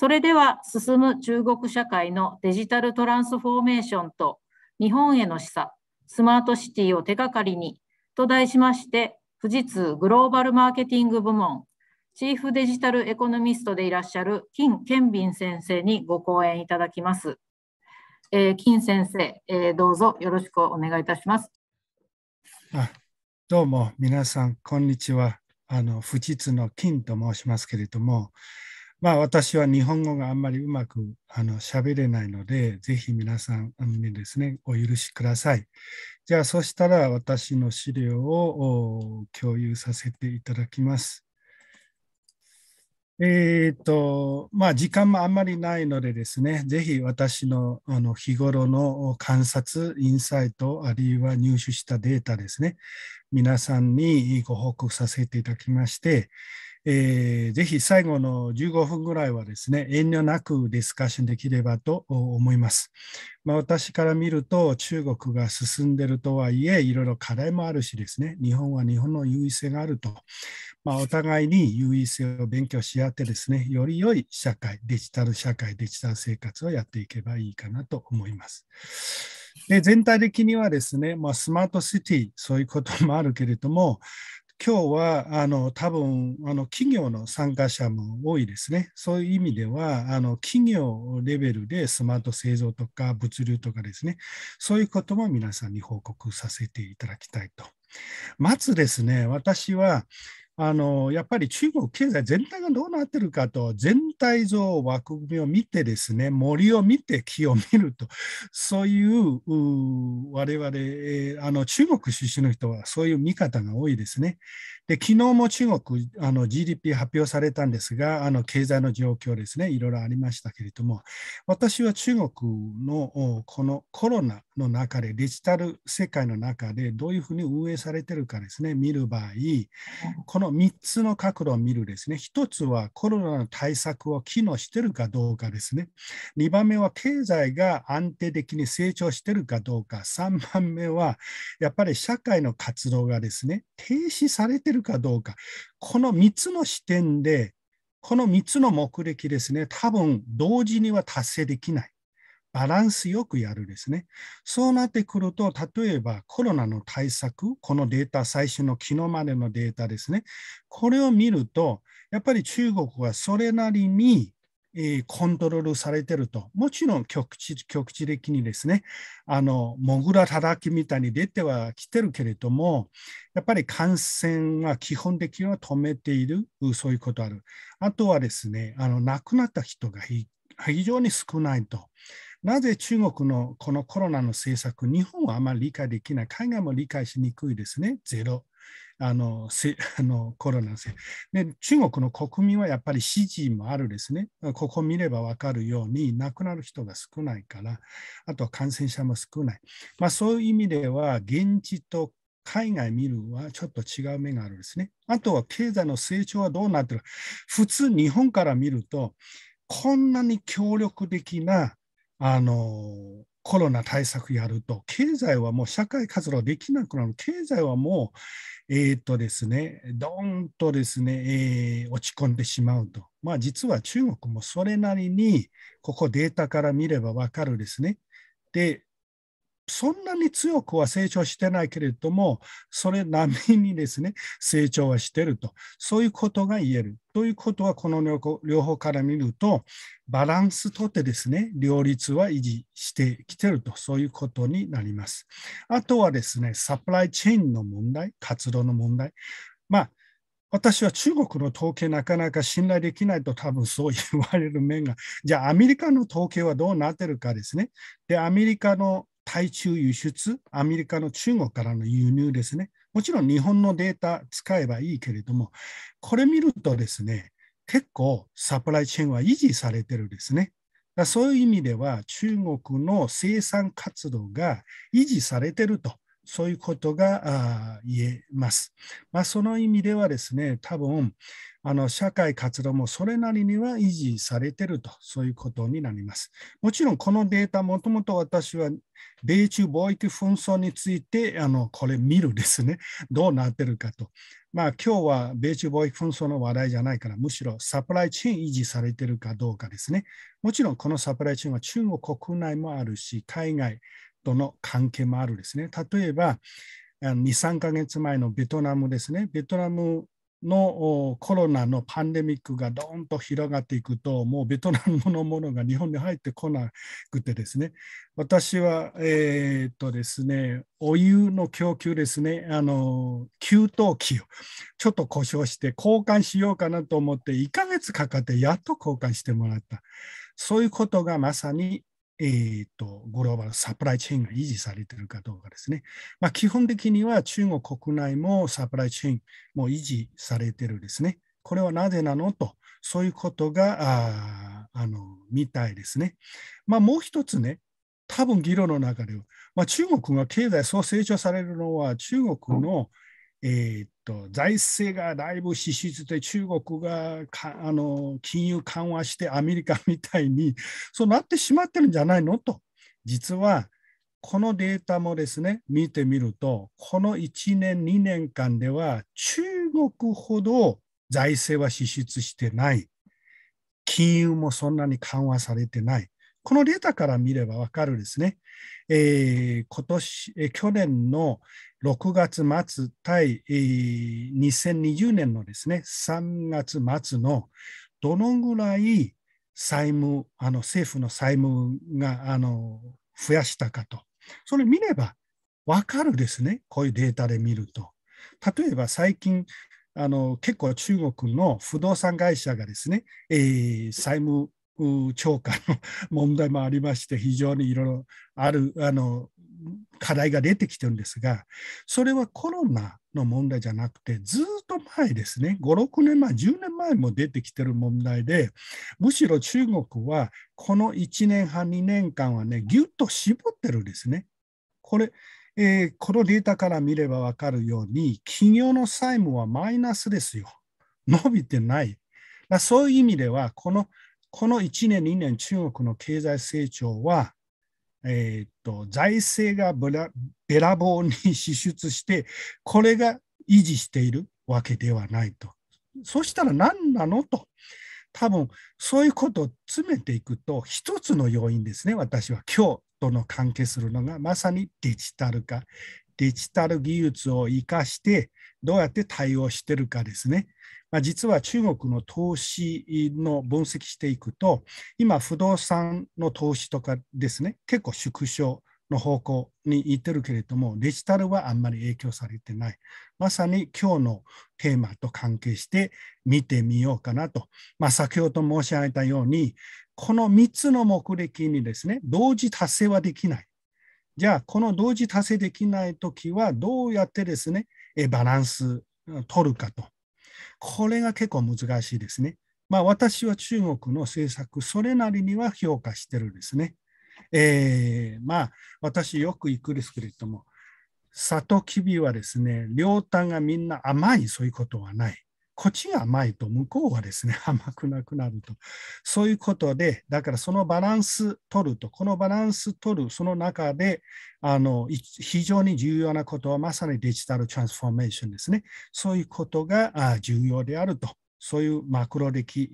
それでは進む中国社会のデジタルトランスフォーメーションと日本への示唆、スマートシティを手がかりにと題しまして、富士通グローバルマーケティング部門、チーフデジタルエコノミストでいらっしゃる金健敏先生にご講演いただきます。えー、金先生、えー、どうぞよろしくお願いいたします。あどうも皆さん、こんにちは。あの富士通の金と申しますけれども、まあ私は日本語があんまりうまくあの喋れないので、ぜひ皆さんにですね、お許しください。じゃあそしたら私の資料を共有させていただきます。えっ、ー、と、まあ時間もあんまりないのでですね、ぜひ私のあの日頃の観察、インサイト、あるいは入手したデータですね、皆さんにご報告させていただきまして、えー、ぜひ最後の15分ぐらいはですね、遠慮なくディスカッションできればと思います。まあ、私から見ると、中国が進んでるとはいえ、いろいろ課題もあるしですね、日本は日本の優位性があると、まあ、お互いに優位性を勉強し合ってですね、より良い社会、デジタル社会、デジタル生活をやっていけばいいかなと思います。で全体的にはですね、まあ、スマートシティ、そういうこともあるけれども、今日はあの多分あの企業の参加者も多いですね。そういう意味ではあの企業レベルでスマート製造とか物流とかですね、そういうことも皆さんに報告させていただきたいと。まずですね、私はあのやっぱり中国経済全体がどうなってるかと、全体像、枠組みを見てですね、森を見て木を見ると、そういう我々、えー、あの中国出身の人はそういう見方が多いですね。で昨日も中国、あの GDP 発表されたんですが、あの経済の状況ですね、いろいろありましたけれども、私は中国のこのコロナの中で、デジタル世界の中でどういうふうに運営されてるかですね、見る場合、この3つの角度を見るですね、1つはコロナの対策を機能してるかどうかですね、2番目は経済が安定的に成長してるかどうか、3番目はやっぱり社会の活動がですね、停止されてるるかどうか、この3つの視点で、この3つの目的ですね、多分同時には達成できない。バランスよくやるですね。そうなってくると、例えばコロナの対策、このデータ、最初の昨日までのデータですね。これを見ると、やっぱり中国はそれなりにえコントロールされてると、もちろん局地局地的にですね、あのモグラ叩きみたいに出てはきてるけれども、やっぱり感染は基本的には止めている、そういうことある。あとはですね、あの亡くなった人が非常に少ないと。なぜ中国のこのコロナの政策、日本はあまり理解できない、海外も理解しにくいですね、ゼロあのせ あのコロナせで中国の国民はやっぱり支持もあるですねここ見れば分かるように亡くなる人が少ないからあとは感染者も少ない、まあ、そういう意味では現地と海外見るはちょっと違う面があるんですね。あとは経済の成長はどうなってる普通日本から見るとこんなに協力的なあのコロナ対策やると経済はもう社会活動できなくなる経済はもうえっ、とですね、どんとですね、えー、落ち込んでしまうと。まあ実は中国もそれなりに、ここデータから見ればわかるですね。で、そんなに強くは成長してないけれども、それなりにですね、成長はしてると。そういうことが言える。ということは、この両方から見ると、バランスとってですね、両立は維持してきてると、そういうことになります。あとはですね、サプライチェーンの問題、活動の問題。まあ、私は中国の統計なかなか信頼できないと多分そう言われる面が、じゃあアメリカの統計はどうなってるかですね。で、アメリカの対中輸出、アメリカの中国からの輸入ですね。もちろん日本のデータ使えばいいけれども、これ見るとですね、結構サプライチェーンは維持されてるですね。だそういう意味では、中国の生産活動が維持されてるとそういうことが言えます。まあ、その意味ではですね、多分あの社会活動もそれなりには維持されてると、そういうことになります。もちろんこのデータ、もともと私は米中貿易紛争についてあのこれ見るですね、どうなってるかと。まあ今日は米中貿易紛争の話題じゃないから、むしろサプライチェーン維持されてるかどうかですね。もちろんこのサプライチェーンは中国国内もあるし、海外、との関係もあるですね。例えば、2、3ヶ月前のベトナムですね。ベトナムのコロナのパンデミックがどーンと広がっていくと、もうベトナムのものが日本に入ってこなくてですね、私は、えー、っとですね、お湯の供給ですね、あの給湯器をちょっと故障して交換しようかなと思って、1ヶ月かかってやっと交換してもらった。そういうことがまさにえーと、グローバルサプライチェーンが維持されているかどうかですね。まあ、基本的には中国国内もサプライチェーンも維持されているですね。これはなぜなのと、そういうことがあの見たいですね。まあ、もう一つね、多分議論の中では、まあ、中国が経済そう成長されるのは中国のえー、と財政がだいぶ支出で中国があの金融緩和してアメリカみたいにそうなってしまってるんじゃないのと実はこのデータもですね見てみるとこの1年2年間では中国ほど財政は支出してない金融もそんなに緩和されてないこのデータから見ればわかるですね、えー、今年、去年の6月末対、えー、2020年のですね、3月末のどのぐらい債務、あの政府の債務があの増やしたかと。それ見ればわかるですね、こういうデータで見ると。例えば最近、あの結構中国の不動産会社がですね、えー、債務超過の問題もありまして非常にいろいろあるあの課題が出てきてるんですがそれはコロナの問題じゃなくてずっと前ですね56年前10年前も出てきてる問題でむしろ中国はこの1年半2年間はねぎゅっと絞ってるんですね。これえー、このデータから見れば分かるように企業の債務はマイナスですよ伸びてない、まあ、そういう意味ではこのこの1年、2年、中国の経済成長は、えー、っと財政がべらぼうに支出して、これが維持しているわけではないと。そしたら何なのと。多分そういうことを詰めていくと一つの要因ですね私は今日との関係するのがまさにデジタル化デジタル技術を生かしてどうやって対応してるかですね。まあ、実は中国の投資の分析していくと今不動産の投資とかですね結構縮小の方向にいってるけれどもデジタルはあんまり影響されてないまさに今日のテーマと関係して見てみようかなと、まあ、先ほど申し上げたようにこの3つの目的にですね同時達成はできないじゃあ、この同時達成できないときは、どうやってですね、バランス取るかと。これが結構難しいですね。まあ、私は中国の政策、それなりには評価してるんですね。えー、まあ、私よく行くですけれども、トきびはですね、両端がみんな甘い、そういうことはない。こっちが甘いと向こうはですね 甘くなくなるとそういうことでだからそのバランス取るとこのバランス取るその中であの非常に重要なことはまさにデジタルトランスフォーメーションですねそういうことが重要であるとそういうマクロ歴、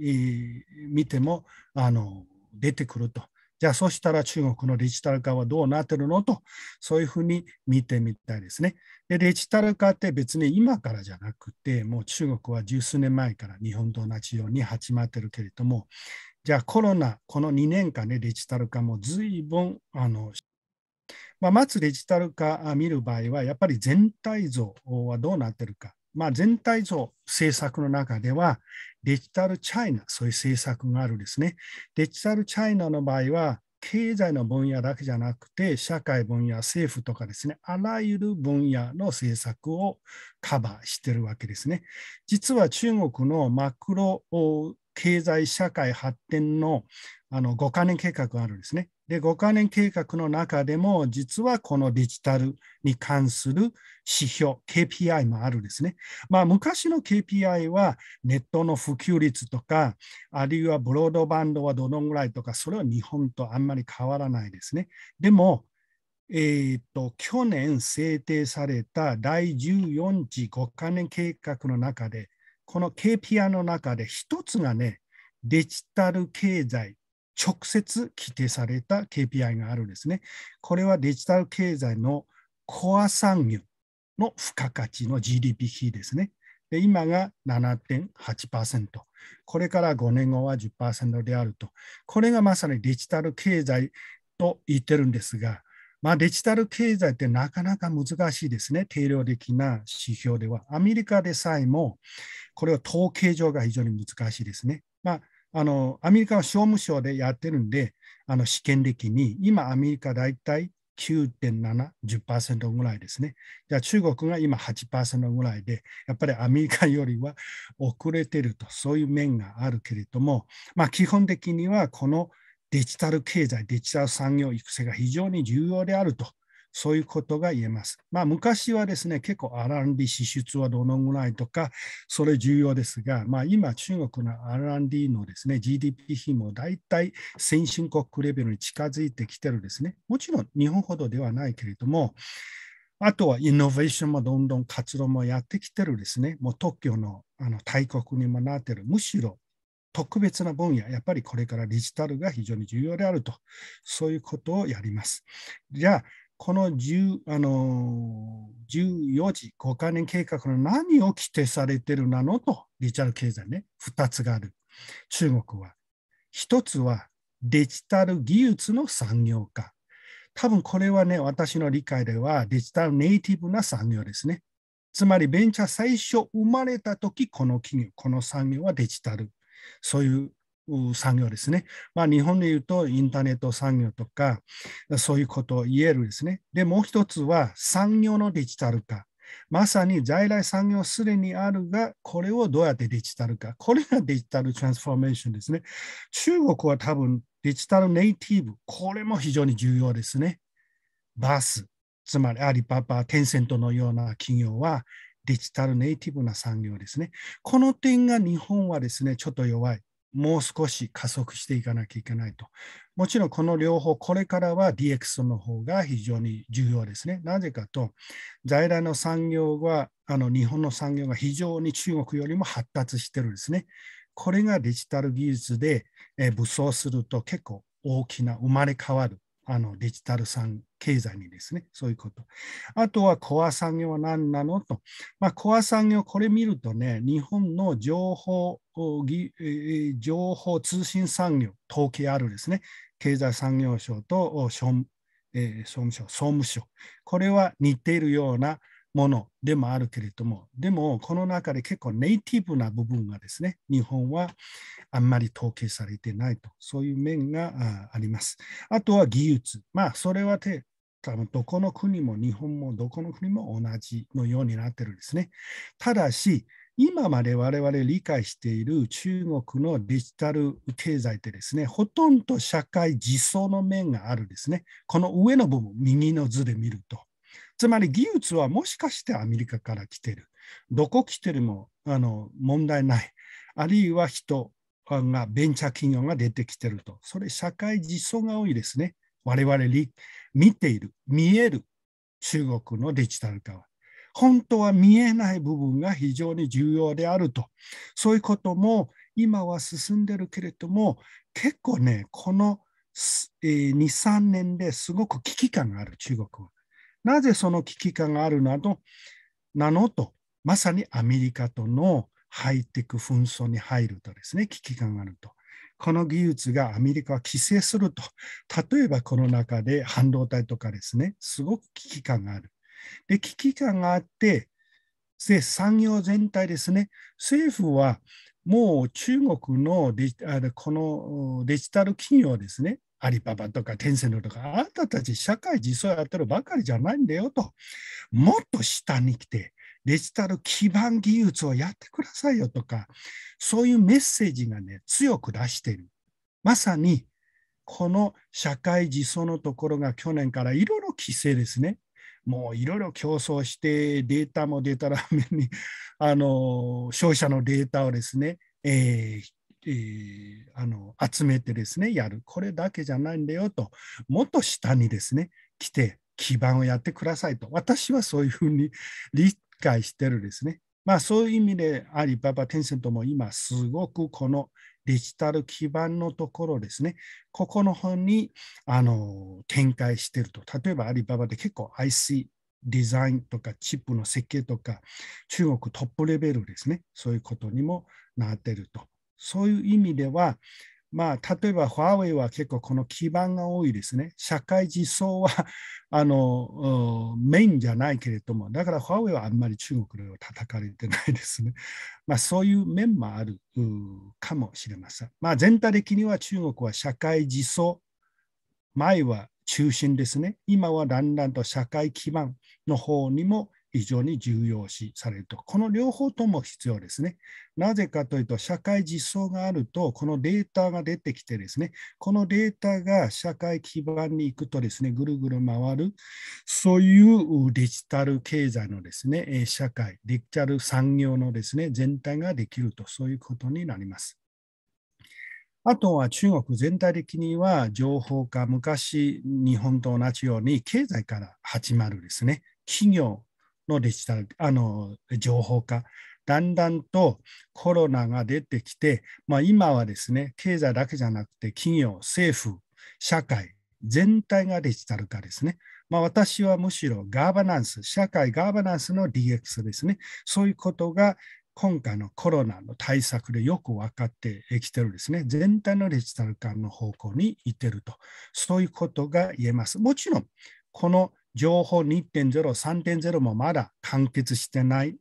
見てもあの出てくるとじゃあそしたら中国のデジタル化はどうなってるのと、そういうふうに見てみたいですね。で、デジタル化って別に今からじゃなくて、もう中国は十数年前から日本と同じように始まってるけれども、じゃあコロナ、この2年間で、ね、デジタル化も随分あのまあ、まずデジタル化見る場合は、やっぱり全体像はどうなってるか。まあ、全体像政策の中では、デジタルチャイナ、そういう政策があるですね。デジタルチャイナの場合は、経済の分野だけじゃなくて、社会分野、政府とかですね、あらゆる分野の政策をカバーしてるわけですね。実は中国のマクロ経済社会発展のあの5か年計画があるんですね。で、5か年計画の中でも、実はこのデジタルに関する指標、KPI もあるんですね。まあ、昔の KPI はネットの普及率とか、あるいはブロードバンドはどのぐらいとか、それは日本とあんまり変わらないですね。でも、えーと、去年制定された第14次5か年計画の中でこの KPI の中で一つがね、デジタル経済、直接規定された KPI があるんですね。これはデジタル経済のコア産業の付加価値の GDP 比ですね。で今が7.8%、これから5年後は10%であると。これがまさにデジタル経済と言ってるんですが、まあ、デジタル経済ってなかなか難しいですね、定量的な指標では。アメリカでさえも、これは統計上が非常に難しいですね。まあ、あのアメリカは商務省でやってるんで、あの試験的に、今、アメリカ大体9.7、10%ぐらいですね。じゃあ中国が今8%ぐらいで、やっぱりアメリカよりは遅れてると、そういう面があるけれども、まあ、基本的にはこのデジタル経済、デジタル産業育成が非常に重要であると、そういうことが言えます。まあ、昔はですね、結構 R&D 支出はどのぐらいとか、それ重要ですが、まあ、今、中国の R&D のですね、GDP 比も大体先進国レベルに近づいてきてるですね。もちろん日本ほどではないけれども、あとはイノベーションもどんどん活動もやってきてるですね、もう特許のあの大国にもなってる、むしろ特別な分野、やっぱりこれからデジタルが非常に重要であると、そういうことをやります。じゃあ、この10あの14時5カ年計画の何を規定されてるなのと、デジタル経済ね、2つがある。中国は。1つはデジタル技術の産業化。多分これはね、私の理解ではデジタルネイティブな産業ですね。つまりベンチャー最初生まれた時、この企業、この産業はデジタルそういう産業ですね。まあ、日本で言うとインターネット産業とか、そういうことを言えるですね。で、もう一つは産業のデジタル化。まさに在来産業すでにあるが、これをどうやってデジタル化。これがデジタルトランスフォーメーションですね。中国は多分デジタルネイティブ、これも非常に重要ですね。バス、つまりアリパパ、テンセントのような企業は、デジタルネイティブな産業ですね。この点が日本はですね、ちょっと弱い。もう少し加速していかなきゃいけないと。もちろんこの両方、これからは DX の方が非常に重要ですね。なぜかと、在来の産業は、あの日本の産業が非常に中国よりも発達してるんですね。これがデジタル技術で武装すると結構大きな生まれ変わるあのデジタル産経済にですね、そういうこと。あとはコア産業は何なのと。まあ、コア産業、これ見るとね、日本の情報情報通信産業、統計あるですね、経済産業省とえ総務省、総務省、これは似ているようなものでもあるけれども、でもこの中で結構ネイティブな部分がですね、日本はあんまり統計されてないと、そういう面があります。あとは技術。まあ、それはて多分どこの国も日本もどこの国も同じのようになってるんですね。ただし、今まで我々理解している中国のデジタル経済ってですね、ほとんど社会実装の面があるんですね。この上の部分、右の図で見ると。つまり技術はもしかしてアメリカから来てる。どこ来てるもあの問題ない。あるいは人が、ベンチャー企業が出てきてると。それ社会実装が多いですね。我々に見ている、見える中国のデジタル化は。本当は見えない部分が非常に重要であると。そういうことも今は進んでるけれども、結構ね、この、2、3年ですごく危機感がある中国は。なぜその危機感があるなどなのと、まさにアメリカとのハイテク紛争に入るとですね、危機感があると。この技術がアメリカは規制すると。例えばこの中で半導体とかですね、すごく危機感がある。で、危機感があって、で産業全体ですね、政府はもう中国のデジあのこのデジタル企業ですね、アリババとかテンセントとか、あんたたち社会実装やってるばかりじゃないんだよと、もっと下に来て、デジタル基盤技術をやってくださいよとか、そういうメッセージがね、強く出してる。まさに、この社会実装のところが去年からいろいろ規制ですね。もういろいろ競争して、データもデータラメに、あの、消費者のデータをですね、えー、えー、あの集めてですねやるこれだけじゃないんだよともっと下にですね来て基盤をやってくださいと私はそういうふうに理解してるですねまあそういう意味でアリババテンセントも今すごくこのデジタル基盤のところですね、ここの方にあの展開してると。例えばアリババで結構 IC デザインとかチップの設計とか中国トップレベルですね、そういうことにもなってると。そういう意味では、まあ、例えば、ファーウェイは結構この基盤が多いですね。社会実装は あのメインじゃないけれども、だからファーウェイはあんまり中国では叩かれてないですね。まあ、そういう面もあるかもしれません。まあ、全体的には中国は社会実装、前は中心ですね。今はだんだんと社会基盤の方にも非常に重要視されると。この両方とも必要ですね。なぜかというと、社会実装があると、このデータが出てきてですね、このデータが社会基盤に行くとですね、ぐるぐる回る、そういうデジタル経済のですね、社会、デジタル産業のですね、全体ができると、そういうことになります。あとは中国全体的には情報化、昔日本と同じように経済から始まるですね、企業のデジタル、あの、情報化。だんだんとコロナが出てきて、まあ、今はですね、経済だけじゃなくて、企業、政府、社会、全体がデジタル化ですね。まあ、私はむしろガバナンス、社会ガバナンスの DX ですね。そういうことが今回のコロナの対策でよく分かってきてるですね。全体のデジタル化の方向に行ってると。そういうことが言えます。もちろん、この情報2.0、3.0もまだ完結してない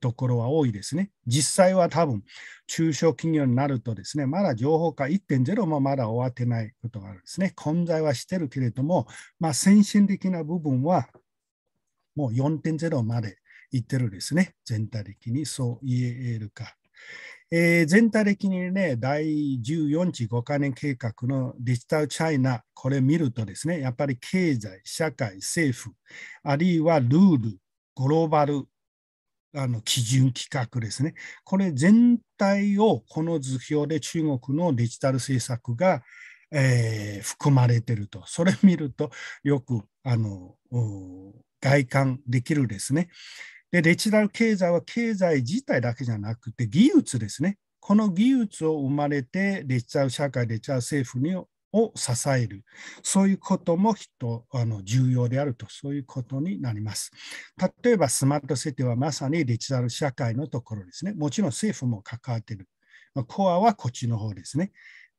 ところは多いですね。実際は多分、中小企業になるとですね、まだ情報化1.0もまだ終わってないことがあるんですね。混在はしてるけれども、まあ、先進的な部分はもう4.0までいってるですね。全体的にそう言えるか。えー、全体的にね、第14次5カ年計画のデジタルチャイナ、これ見るとですね、やっぱり経済、社会、政府、あるいはルール、グローバル、あの基準規格ですね、これ全体をこの図表で中国のデジタル政策が、えー、含まれてると、それ見るとよくあの外観できるですね。で、デジタル経済は経済自体だけじゃなくて、技術ですね。この技術を生まれて、デジタル社会、デジタル政府にを支える、そういうことも人あの重要であると、そういうことになります。例えば、スマート設ティはまさにデジタル社会のところですね。もちろん政府も関わっている。まコアはこっちの方ですね。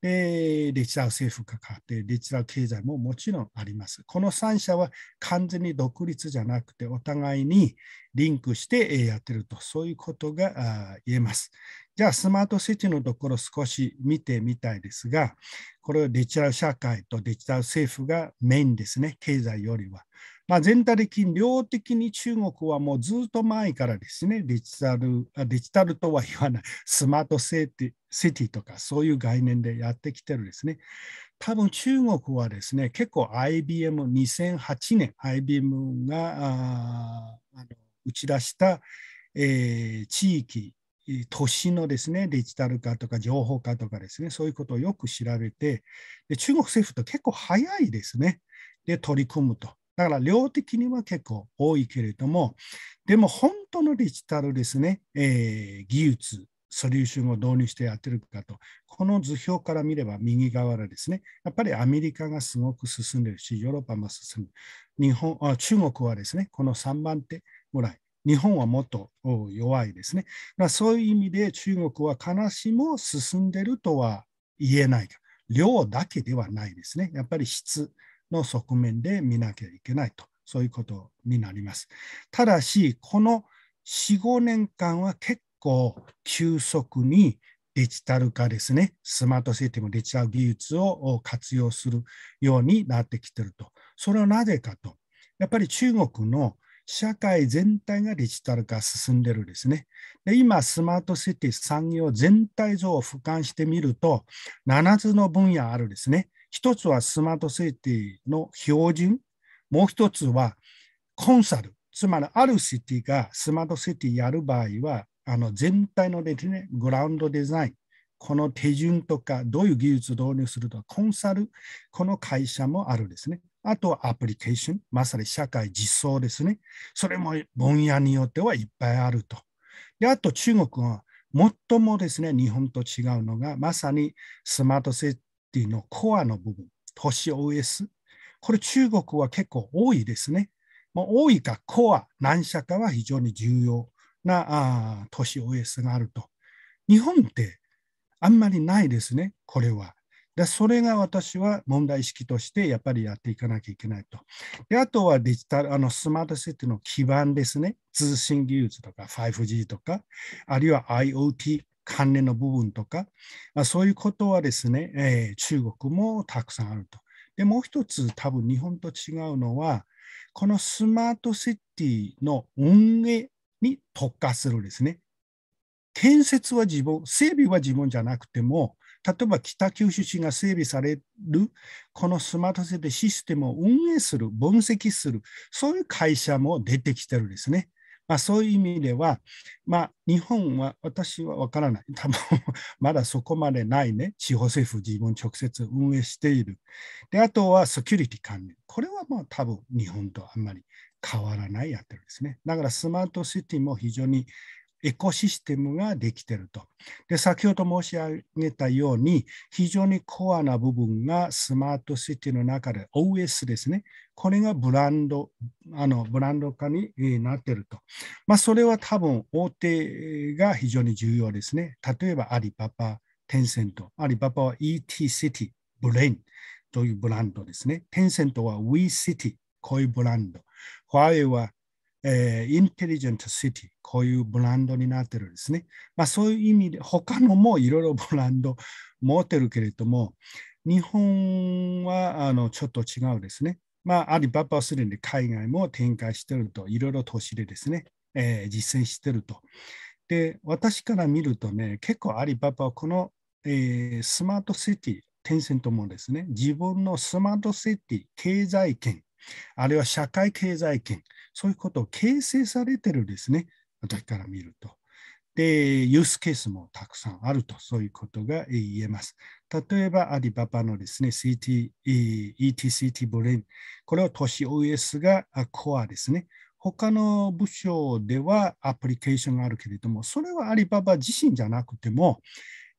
えー、デジタル政府が変わって、デジタル経済ももちろんあります。この3社は完全に独立じゃなくて、お互いにリンクしてやってると、そういうことが言えます。じゃあ、スマートシティのところ少し見てみたいですが、これはデジタル社会とデジタル政府がメインですね、経済よりは。まあ、全体的に量的に中国はもうずっと前からですね、デジタル、デジタルとは言わない、スマートセティセティとかそういう概念でやってきてるですね。多分中国はですね、結構 IBM2008 年、IBM が打ち出した、えー、地域、都市のですね、デジタル化とか情報化とかですね、そういうことをよく調べて、で中国政府と結構早いですね、で取り組むと。だから量的には結構多いけれども、でも本当のデジタルですね、えー、技術、ソリューションを導入してやってるかと、この図表から見れば右側ですね、やっぱりアメリカがすごく進んでるし、ヨーロッパも進む。日本あ中国はですね、この3番手ぐらい。日本はもっと弱いですね。まあ、そういう意味で中国は悲しも進んでるとは言えない量だけではないですね。やっぱり質。の側面で見なきゃいけないと、そういうことになります。ただし、この4、5年間は結構急速にデジタル化ですね、スマートシテテム、デジタル技術を活用するようになってきていると。それはなぜかと。やっぱり中国の社会全体がデジタル化進んでるですね。で今、スマートシティ産業全体像を俯瞰してみると、7つの分野あるですね。一つはスマートセーティの標準、もう一つはコンサル、つまりあるシティがスマートシティやる場合は、あの全体のです、ね、グラウンドデザイン、この手順とか、どういう技術導入するとか、コンサル、この会社もあるですね。あとはアプリケーション、まさに社会実装ですね。それも分野によってはいっぱいあると。で、あと中国は最もですね、日本と違うのが、まさにスマートセティのコアの部分、市 OS、これ中国は結構多いですね。まあ、多いかコア、何社かは非常に重要なあ都市 OS があると。日本ってあんまりないですね、これは。でそれが私は問題意識としてやっぱりやっていかなきゃいけないと。であとはデジタル、あのスマートシティの基盤ですね。通信技術とか 5G とか、あるいは IoT、関連の部分とか、まあ、そういうことはですね、えー、中国もたくさんあると。で、もう一つ多分日本と違うのは、このスマートシティの運営に特化するですね。建設は自分、整備は自分じゃなくても、例えば北九州市が整備される、このスマートシティシステムを運営する、分析する、そういう会社も出てきてるんですね。まあ、そういう意味では、まあ、日本は私は分からない多分 まだそこまでないね地方政府自分直接運営しているであとはセキュリティ関連これはまあ多分日本とあんまり変わらないやってるんですねだからスマートシティも非常にエコシステムができていると。で、先ほど申し上げたように、非常にコアな部分がスマートシティの中で OS ですね。これがブランド、あのブランド化になっていると。まあ、それは多分大手が非常に重要ですね。例えばアリババ、テンセント。アリババは ET シティ、ブレインというブランドですね。テンセントは WeCity、こういうブランド。ホワイはえー、インテリジェントシティ、こういうブランドになってるんですね。まあ、そういう意味で、他のもいろいろブランド 持ってるけれども、日本はあのちょっと違うですね。まあ、アリババはすでに海外も展開してると、いろいろ都市でですね、えー、実践してると。で、私から見るとね、結構アリババはこの、えー、スマートシティ、テンセントもですね、自分のスマートシティ、経済圏、あるいは社会経済圏、そういうことを形成されてるですね、私から見ると。で、ユースケースもたくさんあると、そういうことが言えます。例えば、アリババのですね、CT、ETCT ブレイン、これは都市 OS がコアですね。他の部署ではアプリケーションがあるけれども、それはアリババ自身じゃなくても、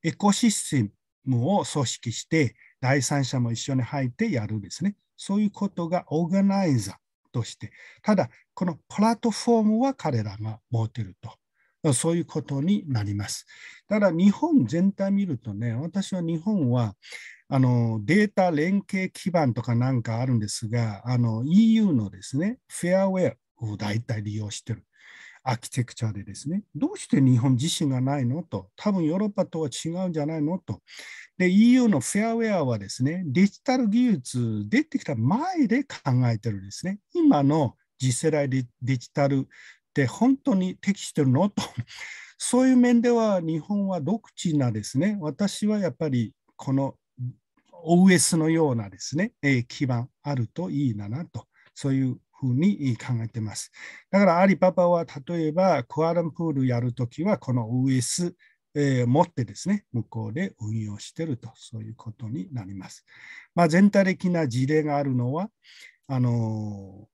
エコシステムを組織して、第三者も一緒に入ってやるですね。そういうことがオーガナイザー、として、ただ、このプラットフォームは彼らが持っていると、そういうことになります。ただ、日本全体見るとね、私は日本はあのデータ連携基盤とかなんかあるんですが、あの EU のですね、フェアウェアを大体利用してる。アーキテクチャでですね、どうして日本自身がないのと、多分ヨーロッパとは違うんじゃないのと。で、EU のフェアウェアはですね、デジタル技術出てきた前で考えてるんですね。今の次世代デジタルって本当に適してるのと。そういう面では日本は独自なですね、私はやっぱりこの OS のようなですね、えー、基盤あるといいななと、そういうふうに考えています。だからアリババは例えばクアランプールやるときはこの OS えー、持ってですね、向こうで運用していると、そういうことになります。まあ、全体的な事例があるのは、あの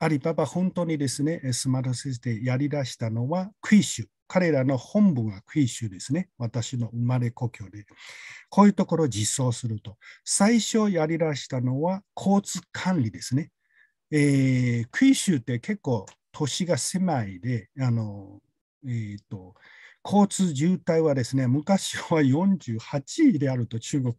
ー、アリババ本当にですね、スマートシステムやり出したのはクイッシュ。彼らの本部がクイッシュですね。私の生まれ故郷で。こういうところを実装すると。最初やり出したのは交通管理ですね。えー、州って結構都が狭いで、あのえーと、交通渋滞はですね昔は48位であると中国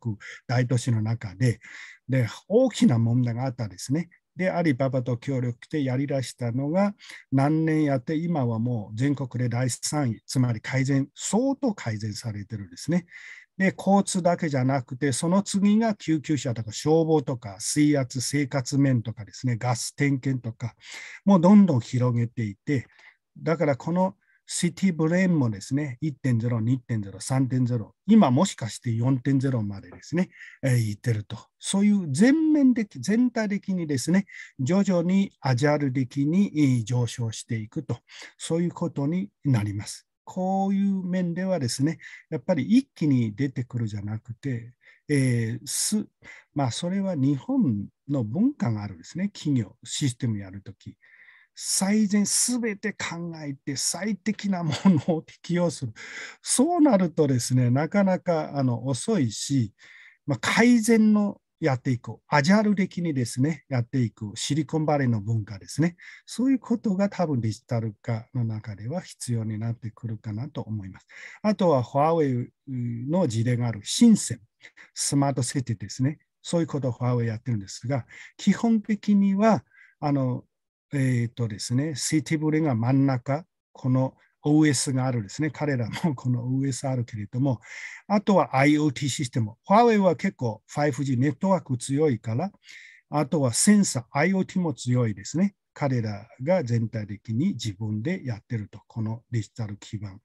大都市の中でで大きな問題があったんですね。でアリババと協力してやりだしたのが何年やって今はもう全国で第3位つまり改善相当改善されてるんですね。で、交通だけじゃなくて、その次が救急車とか消防とか水圧、生活面とかですね、ガス点検とか、もうどんどん広げていて、だからこのシティブレーンもですね、1.0、2.0、3.0、今もしかして4.0までですね、えー、いってると。そういう全面的、全体的にですね、徐々にアジャール的に上昇していくと、そういうことになります。こういう面ではですね、やっぱり一気に出てくるじゃなくて、えー、すまあ、それは日本の文化があるんですね、企業、システムやるとき。最善すべて考えて最適なものを適用する。そうなるとですね、なかなかあの遅いし、まあ、改善のやっていく、アジャル的にですね、やっていく、シリコンバレーの文化ですね、そういうことが多分デジタル化の中では必要になってくるかなと思います。あとは、h u a ウェイの事例がある、シンセン、スマートシティですね、そういうことをファーウェイやってるんですが、基本的には、あの、えっ、ー、とですね、シティブレが真ん中、この OS があるですね。彼らも この OS あるけれども、あとは IoT システム。ファーウェイは結構 5G ネットワーク強いから、あとはセンサー、IoT も強いですね。彼らが全体的に自分でやってると、このデジタル基盤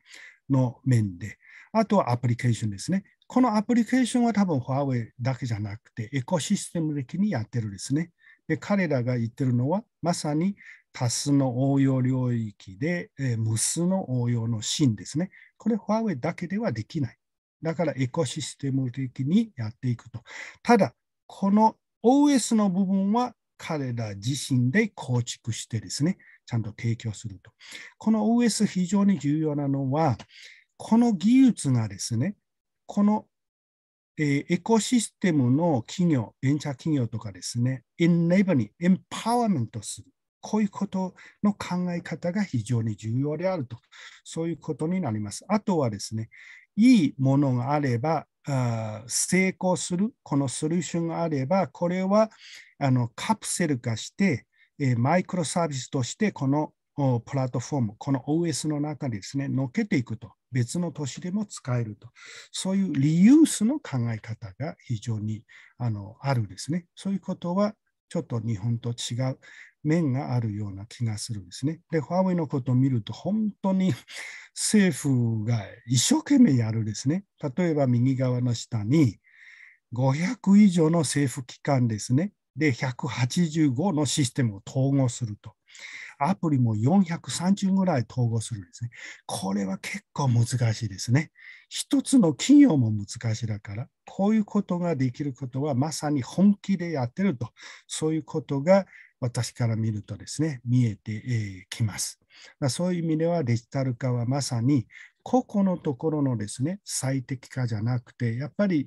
の面で。あとはアプリケーションですね。このアプリケーションは多分ファーウェイだけじゃなくて、エコシステム的にやってるですね。で、彼らが言ってるのは、まさにパスの応用領域で、えー、ムの応用の芯ですね。これ、ファーウェイだけではできない。だからエコシステム的にやっていくと。ただ、この OS の部分は彼ら自身で構築してですね、ちゃんと提供すると。この OS 非常に重要なのは、この技術がですね、この、えー、エコシステムの企業、ベンチャー企業とかですね、エンネイバにエンパワーメントする。こういうことの考え方が非常に重要であると、そういうことになります。あとはですね、いいものがあれば、あ成功する、このソリューションがあれば、これはあのカプセル化して、えマイクロサービスとしてこのプラットフォーム、この OS の中にですね、乗っけていくと、別の都市でも使えると、そういうリユースの考え方が非常にあのあるですね。そういうことはちょっと日本と違う面があるような気がするんですね。で、ファーウェイのことを見ると、本当に 政府が一生懸命やるですね。例えば右側の下に、500以上の政府機関ですね。で、185のシステムを統合すると。アプリも430ぐらい統合するんですね。これは結構難しいですね。一つの企業も難しいだから、こういうことができることはまさに本気でやってると、そういうことが私から見るとですね、見えてきます。そういう意味ではデジタル化はまさに個々のところのですね、最適化じゃなくて、やっぱり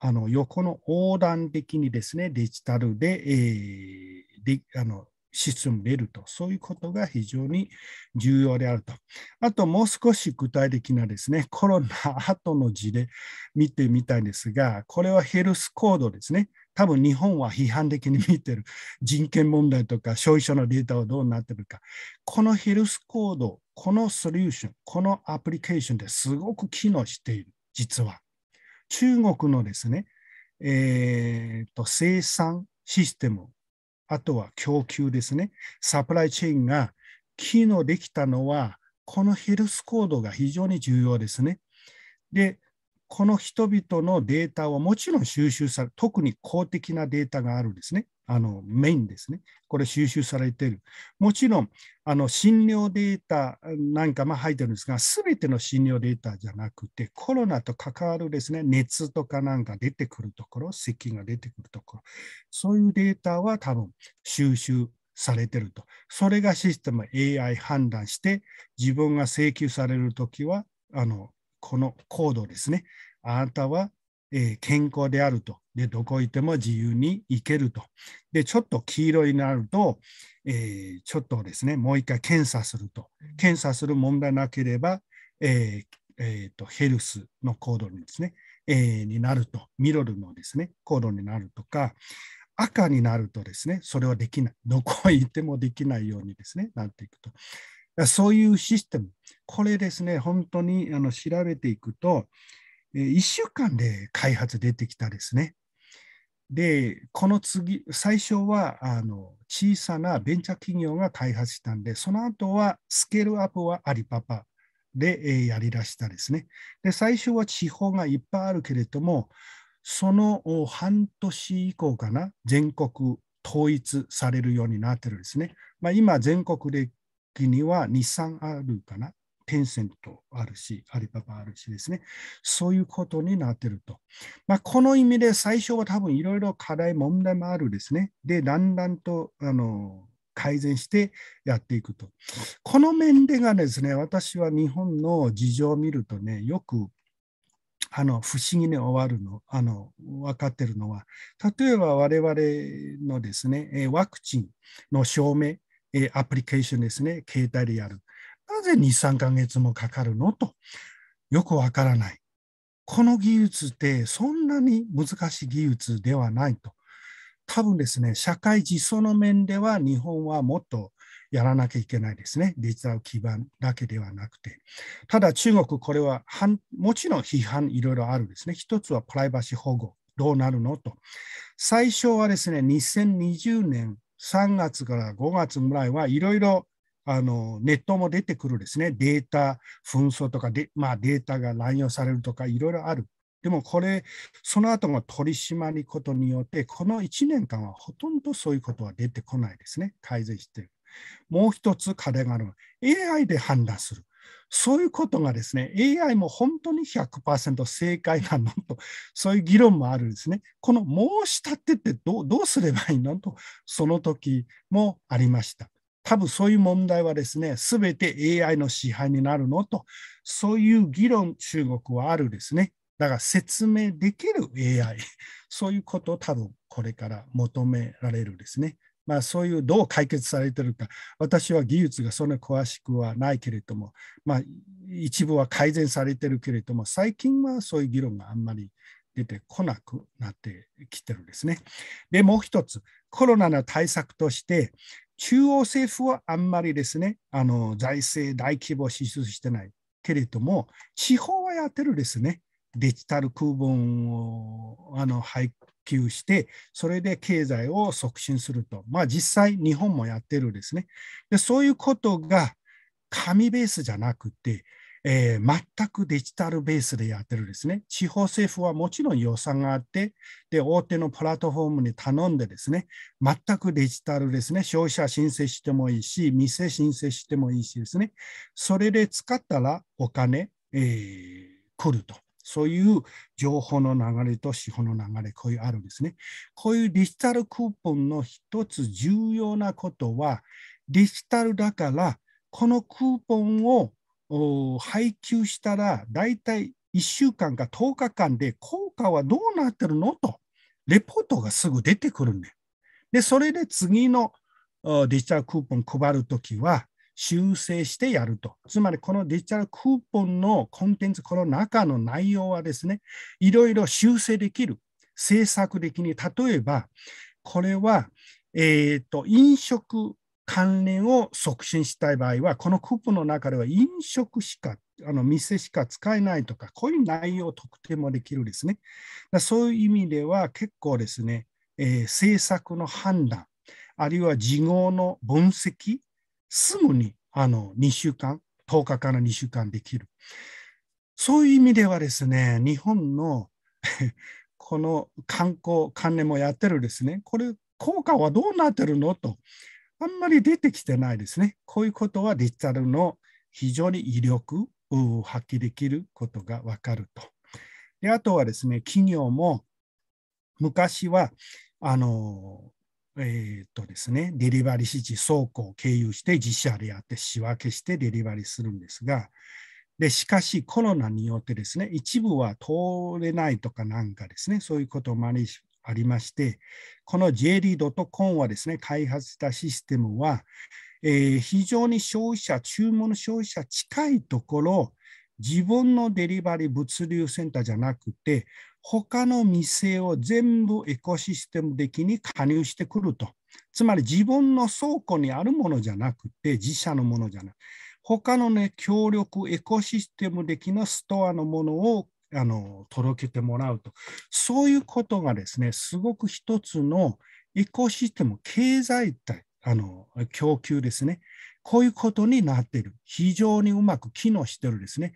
あの横の横断的にですね、デジタルで,、えであの進んでいると、そういうことが非常に重要であると。あともう少し具体的なですね、コロナ後の事例見てみたいんですが、これはヘルスコードですね。多分日本は批判的に見てる 人権問題とか消費者のデータはどうなってるか、このヘルスコード、このソリューション、このアプリケーションですごく機能している、実は。中国のですね、えーと、生産システム、あとは供給ですね、サプライチェーンが機能できたのは、このヘルスコードが非常に重要ですね。で、この人々のデータをもちろん収集され、特に公的なデータがあるんですね。あのメインですね。これ収集されている。もちろん、あの診療データなんかも入ってるんですが、すべての診療データじゃなくて、コロナと関わるですね、熱とかなんか出てくるところ、咳が出てくるところ、そういうデータは多分収集されてると。それがシステム AI 判断して、自分が請求されるときは、あのこのコードですね。あなたは、えー、健康であると。で、どこ行っても自由に行けると。で、ちょっと黄色になると、えー、ちょっとですね、もう一回検査すると。検査する問題なければ、えーえーと、ヘルスの行動にですね、えー、になると、ルのですね、ードになるとか、赤になるとですね、それはできない。どこへ行ってもできないようにですね、なっていくと。そういうシステム、これですね、本当にあの調べていくと、1週間で開発出てきたですね。で、この次、最初はあの小さなベンチャー企業が開発したんで、その後はスケールアップはアリパパでやりだしたですね。で、最初は地方がいっぱいあるけれども、その半年以降かな、全国統一されるようになってるんですね。まあ、今、全国で期には日産あるかな、テンセントあるし、アリババあるしですね、そういうことになってると。まあ、この意味で最初は多分いろいろ課題、問題もあるですね。で、だんだんとあの改善してやっていくと。この面でがですね、私は日本の事情を見るとね、よくあの不思議に終わるのあの分かってるのは例えば我々のですねワクチンの証明えアプリケーションですね、携帯でやる。なぜ2、3ヶ月もかかるのと、よくわからない。この技術ってそんなに難しい技術ではないと。多分ですね、社会実装の面では日本はもっとやらなきゃいけないですね。デジタル基盤だけではなくて。ただ中国、これはもちろん批判いろいろあるですね。一つはプライバシー保護、どうなるのと。最初はですね、2020年3月から5月ぐらいはいろいろあのネットも出てくるですね、データ紛争とかで、まあ、データが乱用されるとかいろいろある。でもこれ、その後も取り締まりことによって、この1年間はほとんどそういうことは出てこないですね、改善してる。もう一つ課題があるのは、AI で判断する。そういうことがですね、AI も本当に100%正解なのと、そういう議論もあるんですね。この申し立てってどうすればいいのと、その時もありました。多分そういう問題はですね、すべて AI の支配になるのと、そういう議論、中国はあるですね。だから説明できる AI、そういうことを多分これから求められるですね。まあ、そういうどう解決されてるか私は技術がそんな詳しくはないけれども、まあ、一部は改善されてるけれども最近はそういう議論があんまり出てこなくなってきてるんですね。でもう一つコロナの対策として中央政府はあんまりですねあの財政大規模支出してないけれども地方はやってるですねデジタル空分をあの配及して、それで経済を促進すると、まあ、実際、日本もやってるんですね。でそういうことが紙ベースじゃなくて、えー、全くデジタルベースでやってるんですね。地方政府はもちろん予算があって、で大手のプラットフォームに頼んでですね、全くデジタルですね、消費者申請してもいいし、店申請してもいいしですね、それで使ったらお金、えー、来ると。そういう情報の流れと資本の流れ、こういうあるんですね。こういうデジタルクーポンの一つ重要なことは、デジタルだから、このクーポンを配給したら、大体1週間か10日間で効果はどうなってるのと、レポートがすぐ出てくるんで。で、それで次のデジタルクーポン配るときは、修正してやると。つまり、このデジタルクーポンのコンテンツ、この中の内容はですね、いろいろ修正できる。政策的に、例えば、これは、えー、と、飲食関連を促進したい場合は、このクーポンの中では飲食しか、あの店しか使えないとか、こういう内容を特定もできるですね。だそういう意味では結構ですね、えー、政策の判断、あるいは事業の分析すぐにあの2週間、10日から2週間できる。そういう意味ではですね、日本の この観光、関連もやってるですね、これ、効果はどうなってるのと、あんまり出てきてないですね。こういうことはデジタルの非常に威力を発揮できることが分かると。であとはですね、企業も昔はあのえー、っとですね、デリバリー指示、倉庫を経由して自社でやって仕分けしてデリバリーするんですが、でしかしコロナによってですね、一部は通れないとかなんかですね、そういうこともありありまして、この JD.com はですね、開発したシステムは、えー、非常に消費者、注文の消費者近いところ、自分のデリバリー物流センターじゃなくて、他の店を全部エコシステム的に加入してくると。つまり自分の倉庫にあるものじゃなくて、自社のものじゃなく他のね、協力エコシステム的なストアのものをあの届けてもらうと。そういうことがですね、すごく一つのエコシステム、経済体、あの供給ですね。こういうことになっている。非常にうまく機能してるですね。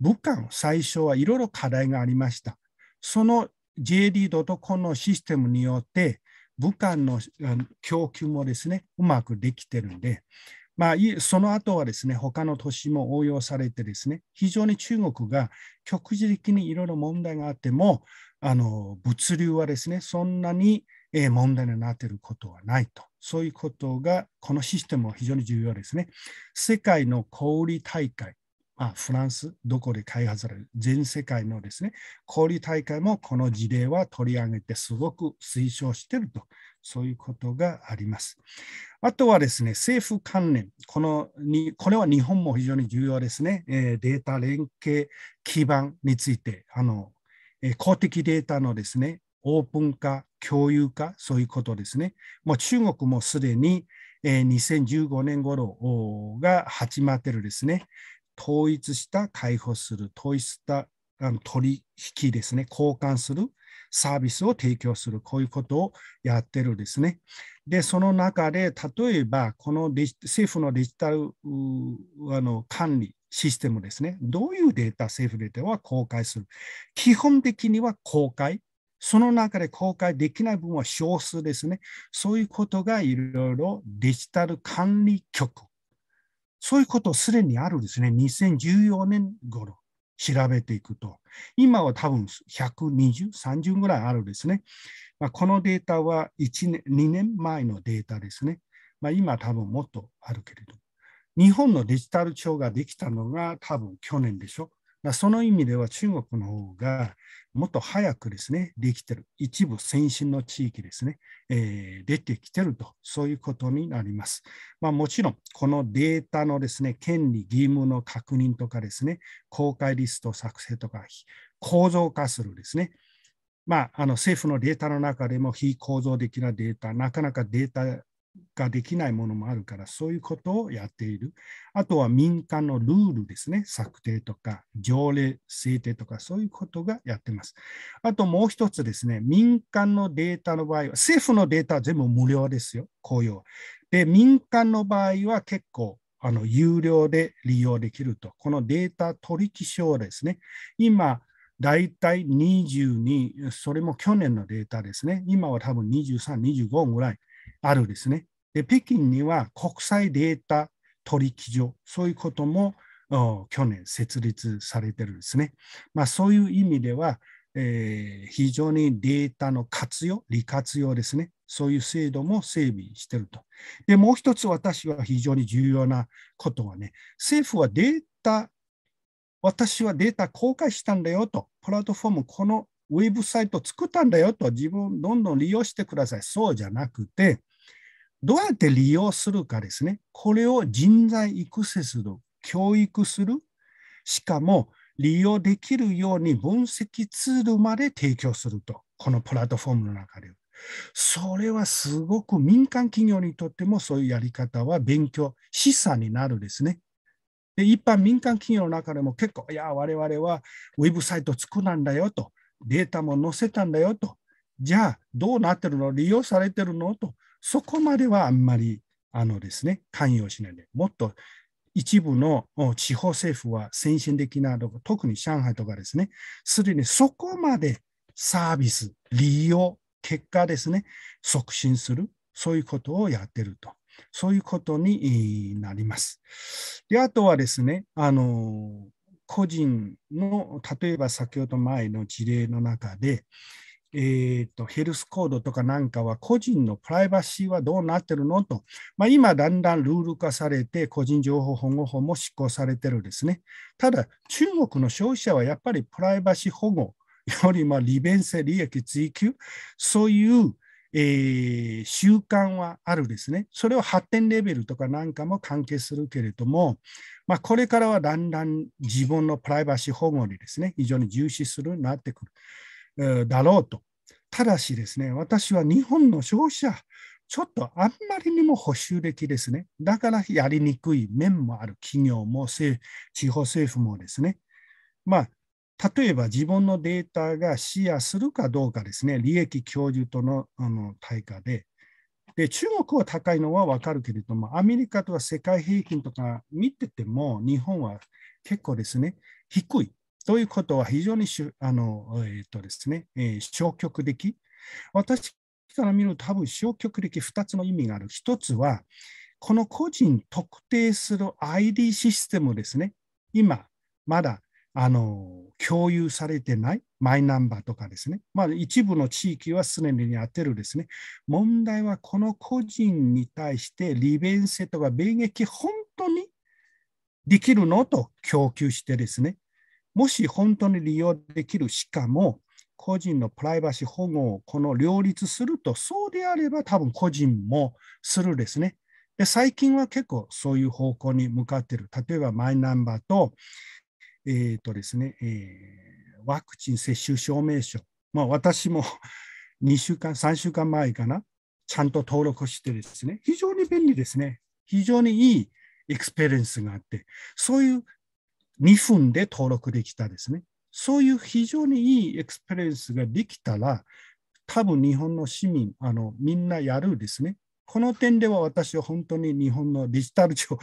武漢、最初はいろいろ課題がありました。その JD.com のシステムによって、武漢の供給もですね、うまくできてるんで、まあ、その後はですね、他の都市も応用されてですね、非常に中国が局地的にいろいろ問題があっても、あの物流はですね、そんなに問題になっていることはないと。そういうことが、このシステムは非常に重要ですね。世界の小売大会、あ、フランス、どこで開発される、全世界のですね、小売大会もこの事例は取り上げて、すごく推奨していると、そういうことがあります。あとはですね、政府関連、このにこれは日本も非常に重要ですね、えデータ連携基盤について、あのえ公的データのですね、オープン化、共有化、そういうことですね。もう中国もすでに、えー、2015年頃が始まってるですね、統一した解放する、統一したあの取引ですね、交換する、サービスを提供する、こういうことをやってるですね。で、その中で、例えば、この政府のデジタルあの管理システムですね、どういうデータ、政府データは公開する。基本的には公開。その中で公開できない分は少数ですね。そういうことがいろいろデジタル管理局そういうことすでにあるんですね。2014年頃調べていくと。今は多分120、30ぐらいあるですね。まあ、このデータは1年、2年前のデータですね。まあ、今多分もっとあるけれど。日本のデジタル庁ができたのが多分去年でしょ。まあ、その意味では中国の方がもっと早くですね、できてる、一部先進の地域ですね、えー、出てきてると、そういうことになります。まあ、もちろん、このデータのですね、権利義務の確認とかですね、公開リスト作成とか、構造化するですね、まあ、あの政府のデータの中でも非構造的なデータ、なかなかデータができないものもあるから、そういうことをやっている。あとは民間のルールですね、策定とか、条例制定とか、そういうことがやってます。あともう一つですね、民間のデータの場合は、政府のデータは全部無料ですよ、公用。で、民間の場合は結構、あの有料で利用できると。このデータ取引証ですね。今、大体22、それも去年のデータですね。今は多分23、25ぐらい。あるんですね。で北京には国際データ取引所、そういうことも去年設立されてるんですね。まあ、そういう意味では、えー、非常にデータの活用、利活用ですね、そういう制度も整備してると。で、もう一つ私は非常に重要なことはね、政府はデータ、私はデータ公開したんだよと、プラットフォーム、このウェブサイト作ったんだよと、自分どんどん利用してください。そうじゃなくて、どうやって利用するかですね。これを人材育成する、教育する、しかも利用できるように分析ツールまで提供すると、このプラットフォームの中で。それはすごく民間企業にとってもそういうやり方は勉強、資産になるですね。で一般民間企業の中でも結構、いや、我々はウェブサイト作らんだよと、データも載せたんだよと、じゃあどうなってるの、利用されてるのと、そこまではあんまりあのです、ね、関与しないで、もっと一部の地方政府は先進的なとこ、特に上海とかですね、すでにそこまでサービス、利用、結果ですね、促進する、そういうことをやってると。そういうことになります。で、あとはですね、あの、個人の、例えば先ほど前の事例の中で、えーと、ヘルスコードとかなんかは個人のプライバシーはどうなってるのと、まあ、今だんだんルール化されて個人情報保護法も施行されてるですねただ中国の消費者はやっぱりプライバシー保護よりも利便性利益追求そういうえー、習慣はあるですね。それを発展レベルとかなんかも関係するけれども、まあ、これからはだんだん自分のプライバシー保護にですね、非常に重視するようになってくる。だろうと。ただしですね、私は日本の消費者、ちょっとあんまりにも補修的ですね。だからやりにくい面もある企業も地方政府もですね。まあ、例えば自分のデータがシェアするかどうかですね、利益享受とのあの対価でで、中国は高いのは分かるけれども、アメリカとは世界平均とか見てても、日本は結構ですね、低い。ということは非常にしあの、えーとですねえー、消極的。私から見ると多分消極的2つの意味がある。1つは、この個人特定する ID システムですね。今、まだあの共有されてないマイナンバーとかですね、まあ、一部の地域はすでにやってるですね、問題はこの個人に対して利便性とか便益、本当にできるのと供給してですね、もし本当に利用できる、しかも個人のプライバシー保護をこの両立すると、そうであれば多分個人もするですね。で最近は結構そういう方向に向かっている。例えばマイナンバーと、えーとですねえー、ワクチン接種証明書。まあ、私も2 週間、3週間前かな、ちゃんと登録してですね、非常に便利ですね。非常にいいエクスペリエンスがあって、そういう2分で登録できたですね。そういう非常にいいエクスペリエンスができたら、多分日本の市民、あのみんなやるですね。この点では私は本当に日本のデジタル庁を、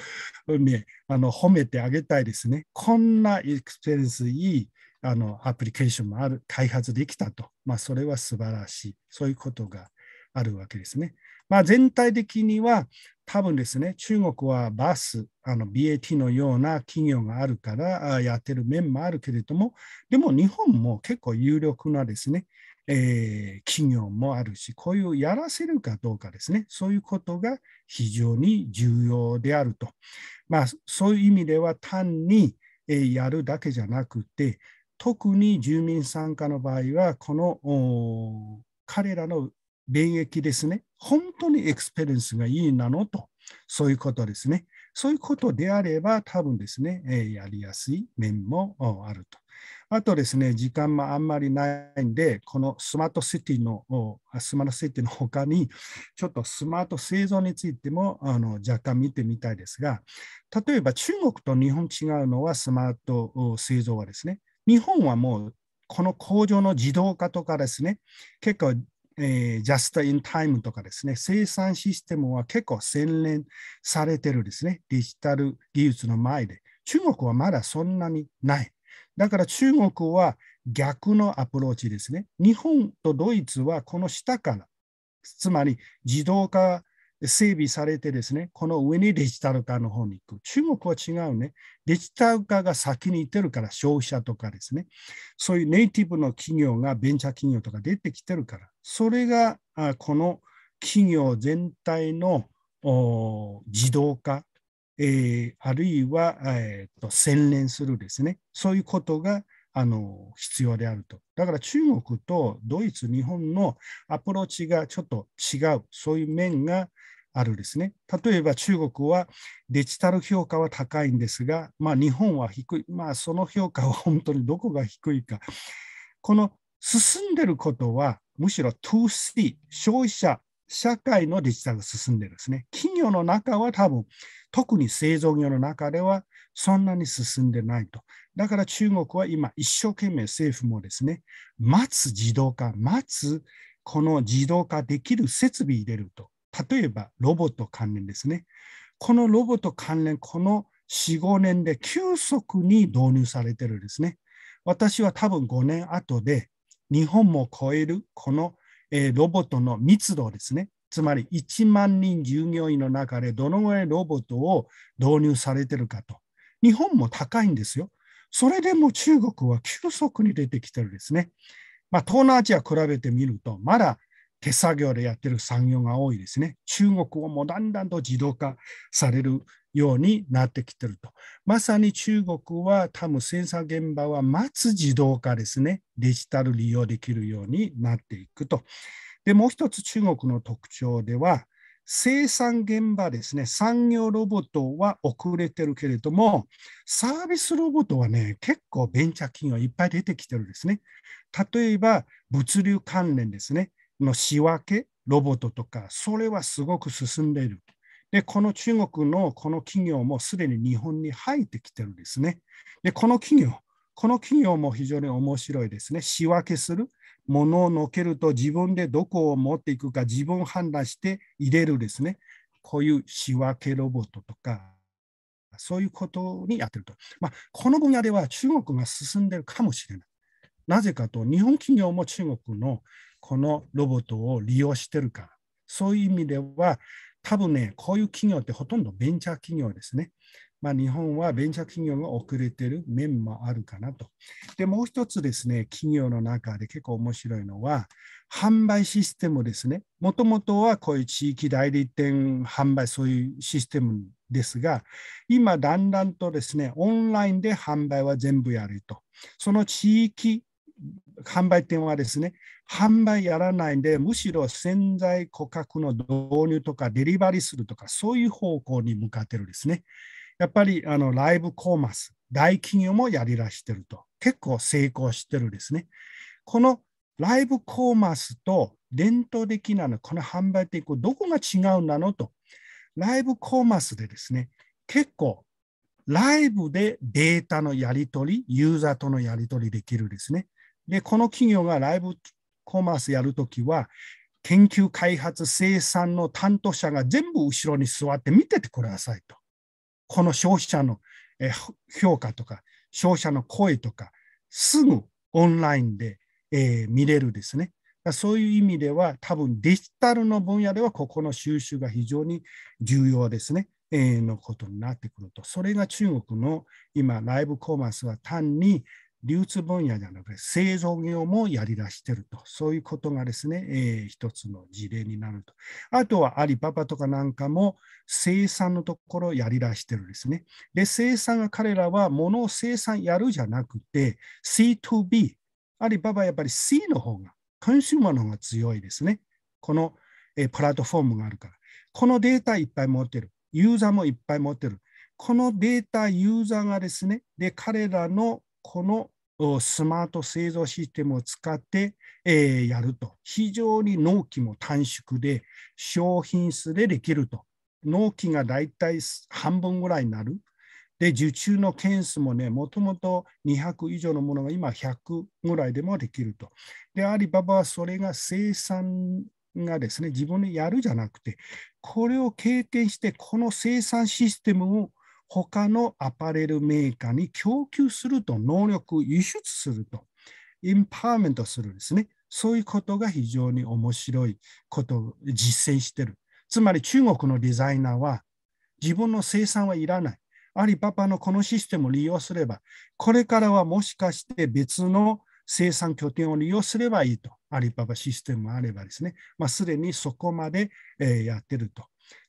あの褒めてあげたいですね。こんなエクスペリエンスいいあのアプリケーションもある、開発できたと。まあ、それは素晴らしい。そういうことがあるわけですね。まあ、全体的には多分ですね、中国はバス、あの BAT のような企業があるからやってる面もあるけれども、でも日本も結構有力なですね、えー、企業もあるし、こういうやらせるかどうかですね、そういうことが非常に重要であると。まあ、そういう意味では単に、えー、やるだけじゃなくて、特に住民参加の場合は、この彼らの便益ですね、本当にエクスペリエンスがいいなのと、そういうことですね。そういうことであれば、多分ですね、えー、やりやすい面もあると。あとですね、時間もあんまりないんで、このスマートシティの、スマートシティの他に、ちょっとスマート製造についてもあの若干見てみたいですが、例えば中国と日本違うのはスマート製造はですね、日本はもうこの工場の自動化とかですね、結構えー、just in t i とかですね、生産システムは結構洗練されてるですね、デジタル技術の前で、中国はまだそんなにない。だから中国は逆のアプローチですね。日本とドイツはこの下から、つまり自動化整備されてですね、この上にデジタル化の方に行く。中国は違うね。デジタル化が先に行ってるから、消費者とかですね、そういうネイティブの企業がベンチャー企業とか出てきてるから、それがこの企業全体の自動化、えー、あるいは、えー、と洗練するですね、そういうことがあの必要であると。だから中国とドイツ、日本のアプローチがちょっと違う、そういう面があるですね。例えば中国はデジタル評価は高いんですが、まあ、日本は低い、まあ、その評価は本当にどこが低いか。この進んでることはむしろ 2C、消費者社会のデジタルが進んでるんですね。企業の中は多分、特に製造業の中ではそんなに進んでないと。だから中国は今一生懸命政府もですね、待つ自動化、待つこの自動化できる設備入れると。例えばロボット関連ですね。このロボット関連、この4、5年で急速に導入されてるんですね。私は多分5年後で日本も超えるこのえー、ロボットの密度ですね。つまり1万人従業員の中でどのぐらいロボットを導入されてるかと。日本も高いんですよ。それでも中国は急速に出てきてるんですね。まあ、東南アジア比べてみると、まだ手作業でやってる産業が多いですね。中国はもだんだんと自動化されるようになってきてると。まさに中国は多分生産現場は待つ自動化ですね。デジタル利用できるようになっていくと。で、もう一つ中国の特徴では、生産現場ですね、産業ロボットは遅れてるけれども、サービスロボットはね、結構ベンチャー企業いっぱい出てきてるんですね。例えば、物流関連ですね。の仕分け、ロボットとか、それはすごく進んでいる。で、この中国のこの企業もすでに日本に入ってきてるんですね。で、この企業、この企業も非常に面白いですね。仕分けする。物をのけると自分でどこを持っていくか自分判断して入れるですね。こういう仕分けロボットとか、そういうことにやってると。まあ、この分野では中国が進んでるかもしれない。なぜかと、日本企業も中国のこのロボットを利用してるかそういう意味では、多分ね、こういう企業ってほとんどベンチャー企業ですね。まあ、日本はベンチャー企業が遅れてる面もあるかなと。で、もう一つですね、企業の中で結構面白いのは、販売システムですね。もともとはこういう地域代理店販売、そういうシステムですが、今、だんだんとですね、オンラインで販売は全部やると。その地域販売店はですね、販売やらないんで、むしろ潜在顧客の導入とかデリバリーするとか、そういう方向に向かってるんですね。やっぱりあのライブコーマス、大企業もやりだしてると、結構成功してるですね。このライブコーマスと伝統的なの、この販売店、どこが違うなのと、ライブコーマスでですね、結構ライブでデータのやり取り、ユーザーとのやり取りできるですね。で、この企業がライブコマースやるときは、研究開発生産の担当者が全部後ろに座って見ててくださいと。この消費者の評価とか、消費者の声とか、すぐオンラインで、え見れるですね。そういう意味では、多分デジタルの分野では、ここの収集が非常に重要ですね、えのことになってくると。それが中国の今、ライブコマースは単に流通分野じゃなくて製造業もやりだしてると、そういうことがですね、えー、一つの事例になると。あとはアリババとかなんかも生産のところをやりだしてるんですね。で、生産が彼らは物を生産やるじゃなくて C2B、アリババはやっぱり C の方が、コンシューマーの方が強いですね。この、えー、プラットフォームがあるから。このデータいっぱい持ってる。ユーザーもいっぱい持ってる。このデータ、ユーザーがですね、で、彼らのこのスマート製造システムを使って、えー、やると、非常に納期も短縮で、商品数でできると、納期がだいたい半分ぐらいになる。で、受注の件数もね、もともと200以上のものが今100ぐらいでもできると。で、アリババはそれが生産がですね、自分でやるじゃなくて、これを経験して、この生産システムを他のアパレルメーカーに供給すると、能力を輸出すると、インパーメントするですね。そういうことが非常に面白いことを実践している。つまり中国のデザイナーは自分の生産はいらない。アリパパのこのシステムを利用すれば、これからはもしかして別の生産拠点を利用すればいいと、アリパパシステムがあればですね、まあ、すでにそこまで、えー、やってると。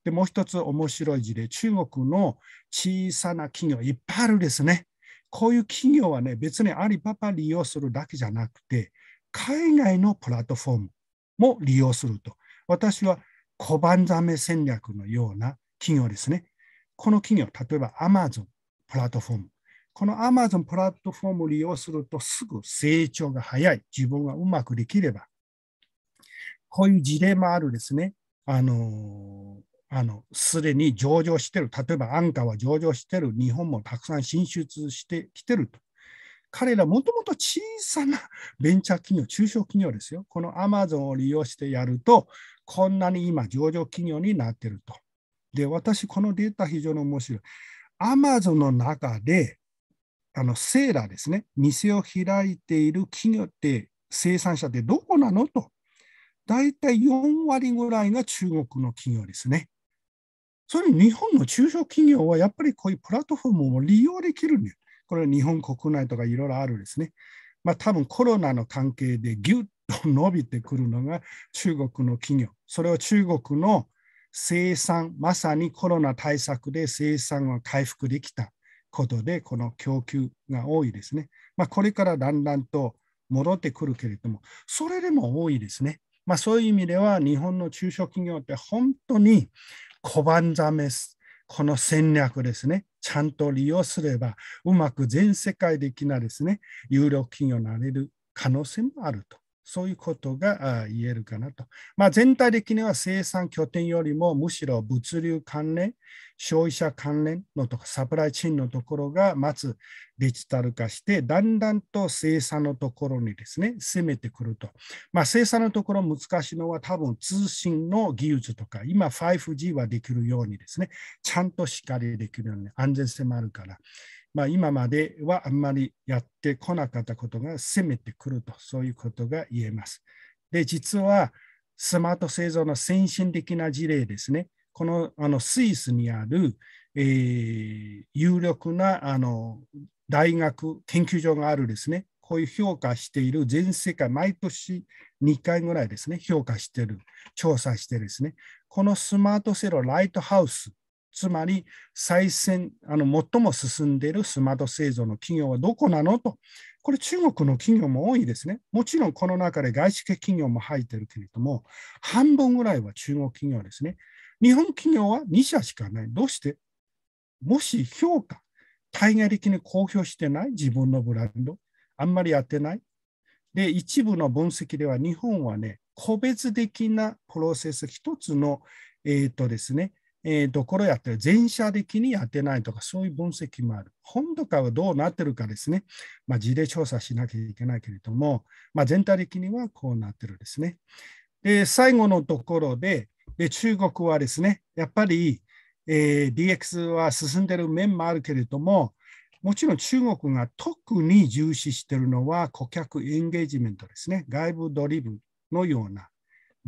でもう一つ面白い事例、中国の小さな企業、いっぱいあるですね。こういう企業はね、別にアリパパ利用するだけじゃなくて、海外のプラットフォームも利用すると。私は小判ザメ戦略のような企業ですね。この企業、例えば Amazon プラットフォーム。この Amazon プラットフォームを利用するとすぐ成長が早い。自分がうまくできれば。こういう事例もあるですね。あの、あのすでに上場してる、例えば安価は上場してる、日本もたくさん進出してきてると。彼らもともと小さなベンチャー企業、中小企業ですよ。このアマゾンを利用してやると、こんなに今上場企業になってると。で、私、このデータ非常に面白い。アマゾンの中で、あのセーラーですね、店を開いている企業って、生産者ってどこなのと。大体4割ぐらいが中国の企業ですね。それに日本の中小企業はやっぱりこういうプラットフォームを利用できるんこれは日本国内とかいろいろあるですね。まあ多分コロナの関係でギュッと伸びてくるのが中国の企業。それを中国の生産、まさにコロナ対策で生産が回復できたことで、この供給が多いですね。まあ、これからだんだんと戻ってくるけれども、それでも多いですね。まあ、そういう意味では、日本の中小企業って本当に拒んざめす。この戦略ですね、ちゃんと利用すれば、うまく全世界的なですね、有力企業になれる可能性もあるとそういうことが言えるかなと。まあ、全体的には生産拠点よりもむしろ物流関連、消費者関連のとかサプライチェーンのところがまずデジタル化して、だんだんと生産のところにですね、攻めてくると。まあ、生産のところ難しいのは多分通信の技術とか、今 5G はできるようにですね、ちゃんとしっかりできるように安全性もあるから。まあ、今まではあんまりやってこなかったことが攻めてくると、そういうことが言えます。で、実はスマート製造の先進的な事例ですね。このあのスイスにある、えー、有力なあの大学、研究所があるですね。こういう評価している全世界、毎年2回ぐらいですね、評価している、調査してですね、このスマートセロライトハウスつまり最先、あの最も進んでいるスマート製造の企業はどこなのと、これ、中国の企業も多いですね。もちろんこの中で外資系企業も入ってるけれども、半分ぐらいは中国企業ですね。日本企業は2社しかない。どうしてもし評価、対外的に公表してない自分のブランド、あんまりやってない。で、一部の分析では日本はね、個別的なプロセス、一つの、えっ、ー、とですね、えー、ところやってる、全社的にやってないとか、そういう分析もある。本とかはどうなってるかですね、まあ、事例調査しなきゃいけないけれども、まあ、全体的にはこうなってるですね。で、最後のところで、で中国はですね、やっぱり、えー、DX は進んでる面もあるけれども、もちろん中国が特に重視しているのは顧客エンゲージメントですね。外部ドリブンのような、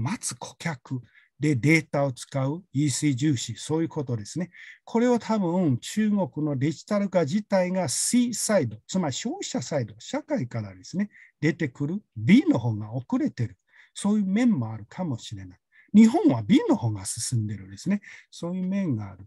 待つ顧客、でデータを使う EC 重視、そういうことですね。これを多分中国のデジタル化自体が C サイド、つまり消費者サイド、社会からですね、出てくる B の方が遅れてる。そういう面もあるかもしれない。日本は B の方が進んでるんですね。そういう面がある。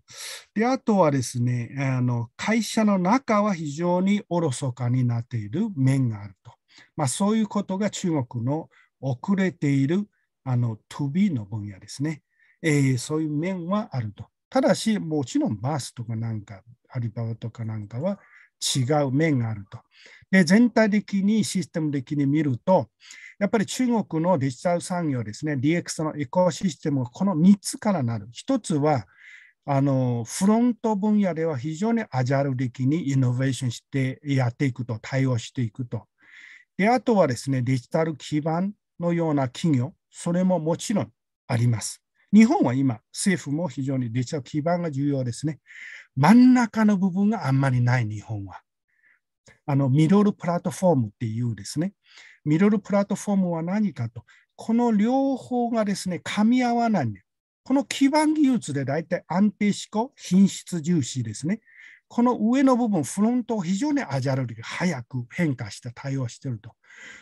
で、あとはですね、あの会社の中は非常におろそかになっている面があると。まあ、そういうことが中国の遅れているあの to be の分野ですね、えー、そういう面はあると。ただし、もちろんバースとかなんか、アリババとかなんかは違う面があると。で、全体的にシステム的に見ると、やっぱり中国のデジタル産業ですね、DX のエコシステムはこの3つからなる。1つは、あのフロント分野では非常にアジャル的にイノベーションしてやっていくと、対応していくと。で、あとはですね、デジタル基盤のような企業、それももちろんあります。日本は今、政府も非常にタル基盤が重要ですね。真ん中の部分があんまりない日本は。あのミドルプラットフォームっていうですね。ミドルプラットフォームは何かと。この両方がですね、噛み合わない。この基盤技術で大体安定志向、品質重視ですね。この上の部分、フロントを非常にアジャルで早く変化して対応していると。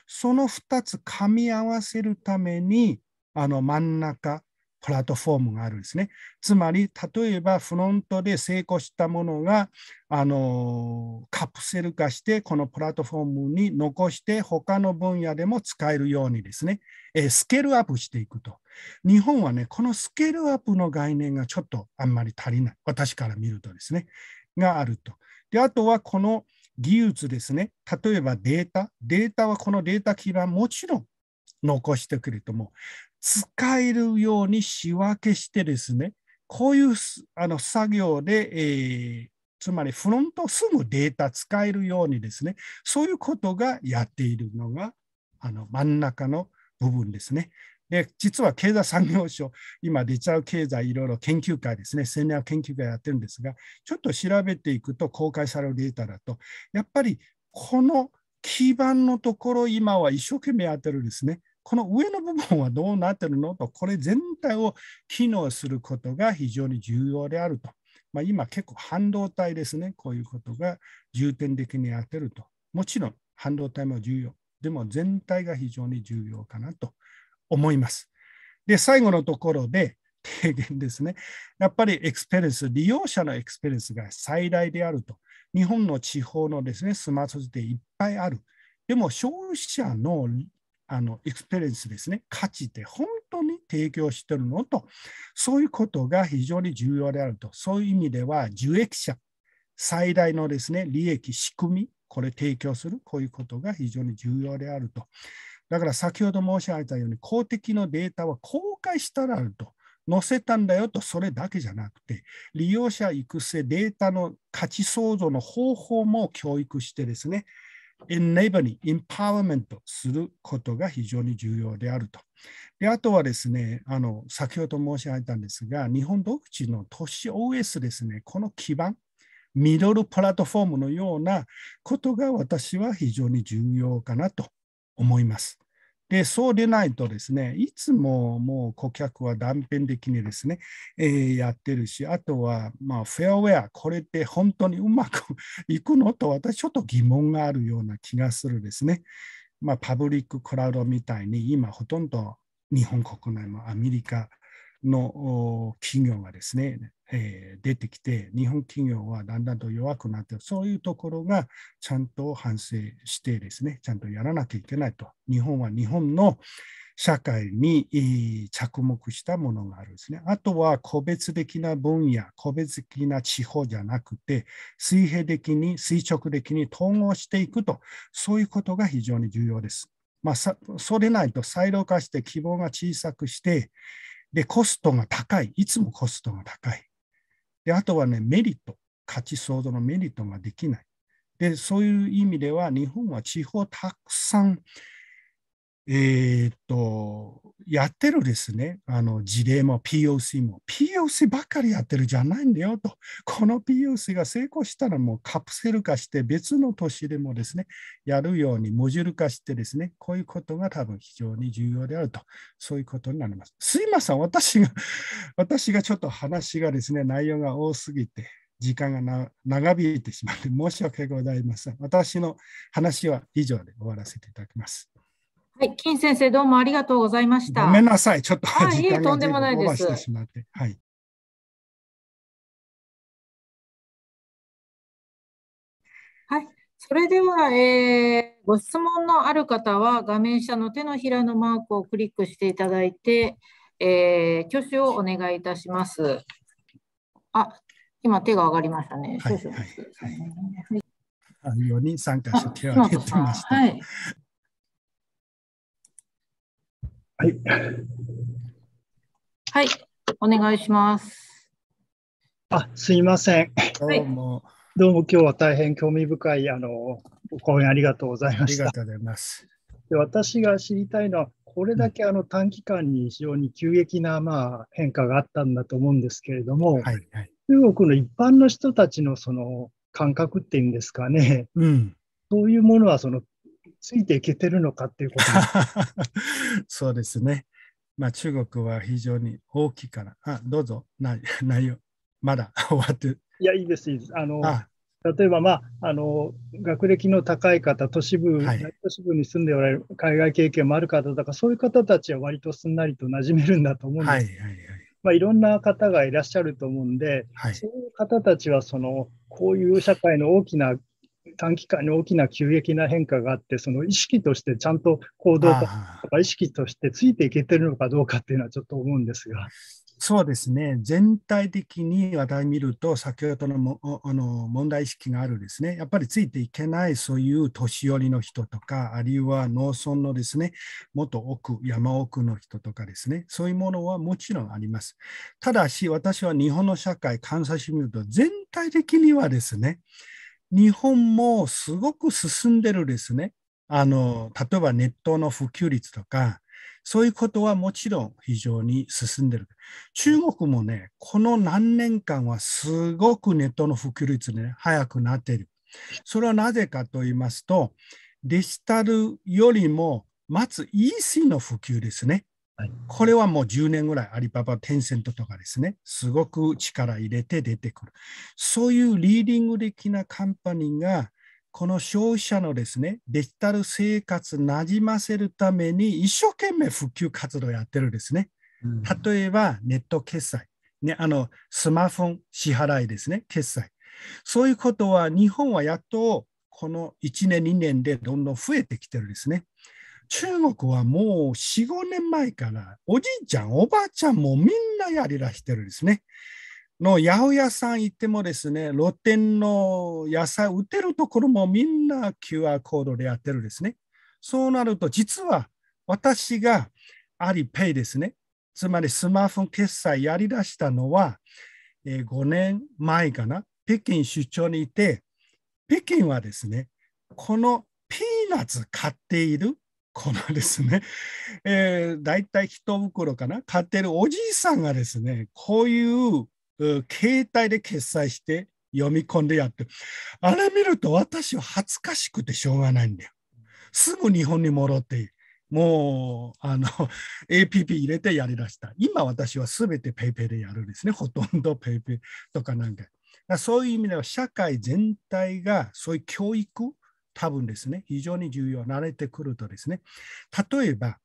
その2つ噛み合わせるために、あの真ん中、プラットフォームがあるんですね。つまり、例えばフロントで成功したものが、あのカプセル化して、このプラットフォームに残して、他の分野でも使えるようにですね、えスケールアップしていくと。日本はね、このスケールアップの概念がちょっとあんまり足りない。私から見るとですね。があると。であとはこの技術ですね、例えばデータ、データはこのデータキ能はもちろん残してくれとも、使えるように仕分けしてですね、こういうあの作業で、えー、つまりフロントすぐデータ使えるようにですね、そういうことがやっているのが、あの真ん中の部分ですね。で実は経済産業省、今デジタル経済いろいろ研究会ですね、戦略研究会やってるんですが、ちょっと調べていくと公開されるデータだと、やっぱりこの基盤のところ、今は一生懸命やってるんですね。この上の部分はどうなってるのと、これ全体を機能することが非常に重要であると。まあ、今結構半導体ですね、こういうことが重点的にやってると。もちろん半導体も重要。でも全体が非常に重要かなと思います。で、最後のところで、提言ですね。やっぱりエクスペレス、利用者のエクスペレスが最大であると。日本の地方のですね、スマートでいっぱいある。でも消費者のあのエクスペリンスですね、価値って本当に提供してるのと、そういうことが非常に重要であると。そういう意味では、受益者、最大のですね、利益、仕組み、これ提供する、こういうことが非常に重要であると。だから先ほど申し上げたように公的のデータは公開したらあると。載せたんだよとそれだけじゃなくて利用者育成データの価値創造の方法も教育してですねエン a b l i に g ンパワーメントすることが非常に重要であると。であとはですねあの、先ほど申し上げたんですが、日本独自の都市 OS ですね、この基盤、ミドルプラットフォームのようなことが私は非常に重要かなと思います。で、そうでないとですね、いつももう顧客は断片的にですね、えー、やってるし、あとは、まあ、フェアウェア、これって本当にうまくい くのと、私ちょっと疑問があるような気がするですね。まあ、パブリッククラウドみたいに、今ほとんど日本国内もアメリカの企業がですね、えー、出てきて、日本企業はだんだんと弱くなって、そういうところがちゃんと反省してですね、ちゃんとやらなきゃいけないと。日本は日本の社会に着目したものがあるんですね。あとは個別的な分野、個別的な地方じゃなくて、水平的に、垂直的に統合していくと、そういうことが非常に重要です。まあ、それないと、イロ化して希望が小さくして、で、コストが高い、いつもコストが高い。で、あとはね、メリット、価値創造のメリットができない。で、そういう意味では、日本は地方たくさんえー、っと、やってるですね、あの事例も POC も、POC ばっかりやってるじゃないんだよと、この POC が成功したらもうカプセル化して別の都市でもですね、やるようにモジュール化してですね、こういうことが多分非常に重要であると、そういうことになります。すいません、私が、私がちょっと話がですね、内容が多すぎて、時間が長引いてしまって申し訳ございません。私の話は以上で終わらせていただきます。はい、金先生、どうもありがとうございました。ごめんなさい、ちょっと 時間がオーバーしてしまって。はい。はい、それでは、えー、ご質問のある方は、画面下の手のひらのマークをクリックしていただいて、えー、挙手をお願いいたします。あ、今手が上がりましたね。はい、はい、はい。4人参加して手を挙げてました。はいはい。はい、お願いします。あ、すいません。どうも。どうも今日は大変興味深いあの講演ありがとうございました。ありがとうございます。で私が知りたいのは、これだけあの短期間に非常に急激なまあ変化があったんだと思うんですけれども、はいはい、中国の一般の人たちのその感覚っていうんですかね、うん、そういうものはそのついていけてるのかっていうこと そうですね。まあ、中国は非常に大きいから、あどうぞ、内容、まだ 終わって。いや、いいです、いいです。あの例えば、まあ、あの学歴の高い方、都市部、はい、都市部に住んでおられる海外経験もある方とかそういう方たちは割とすんなりと馴染めるんだと思うんですはいはいはいまあ、いろんな方がいらっしゃると思うんで、はい、そういう方たちはそのこういう社会の大きな短期間に大きな急激な変化があって、その意識としてちゃんと行動とか意識としてついていけてるのかどうかっていうのはちょっと思うんですが。そうですね、全体的に話題見ると、先ほどのもあの問題意識があるですね、やっぱりついていけない、そういう年寄りの人とか、あるいは農村のですね、元奥、山奥の人とかですね、そういうものはもちろんあります。ただし、私は日本の社会、観察してみると、全体的にはですね、日本もすごく進んでるですね。あの、例えばネットの普及率とか、そういうことはもちろん非常に進んでる。中国もね、この何年間はすごくネットの普及率ね、早くなってる。それはなぜかと言いますと、デジタルよりも、まず EC の普及ですね。これはもう10年ぐらいアリババ、テンセントとかですね、すごく力入れて出てくる。そういうリーディング的なカンパニーが、この消費者のですね、デジタル生活なじませるために一生懸命復旧活動やってるんですね。例えばネット決済、ね、あのスマホ支払いですね、決済。そういうことは日本はやっとこの1年、2年でどんどん増えてきてるんですね。中国はもう4、5年前から、おじいちゃん、おばあちゃんもみんなやりだしてるんですね。の八百屋さん行ってもですね、露店の野菜売ってるところもみんな QR コードでやってるんですね。そうなると、実は私がアリペイですね、つまりスマホ決済やりだしたのは、え5年前かな、北京出張にいて、北京はですね、このピーナッツ買っているこのですね、えー、大体一袋かな買ってるおじいさんがですねこういう携帯で決済して読み込んでやってあれ見ると私は恥ずかしくてしょうがないんだよ。すぐ日本に戻ってもうあの APP 入れてやりだした。今私はすべて PayPay でやるんですね。ほとんど PayPay とかなんか。そういう意味では社会全体がそういう教育多分ですね、非常に重要、慣れてくるとですね、例えば、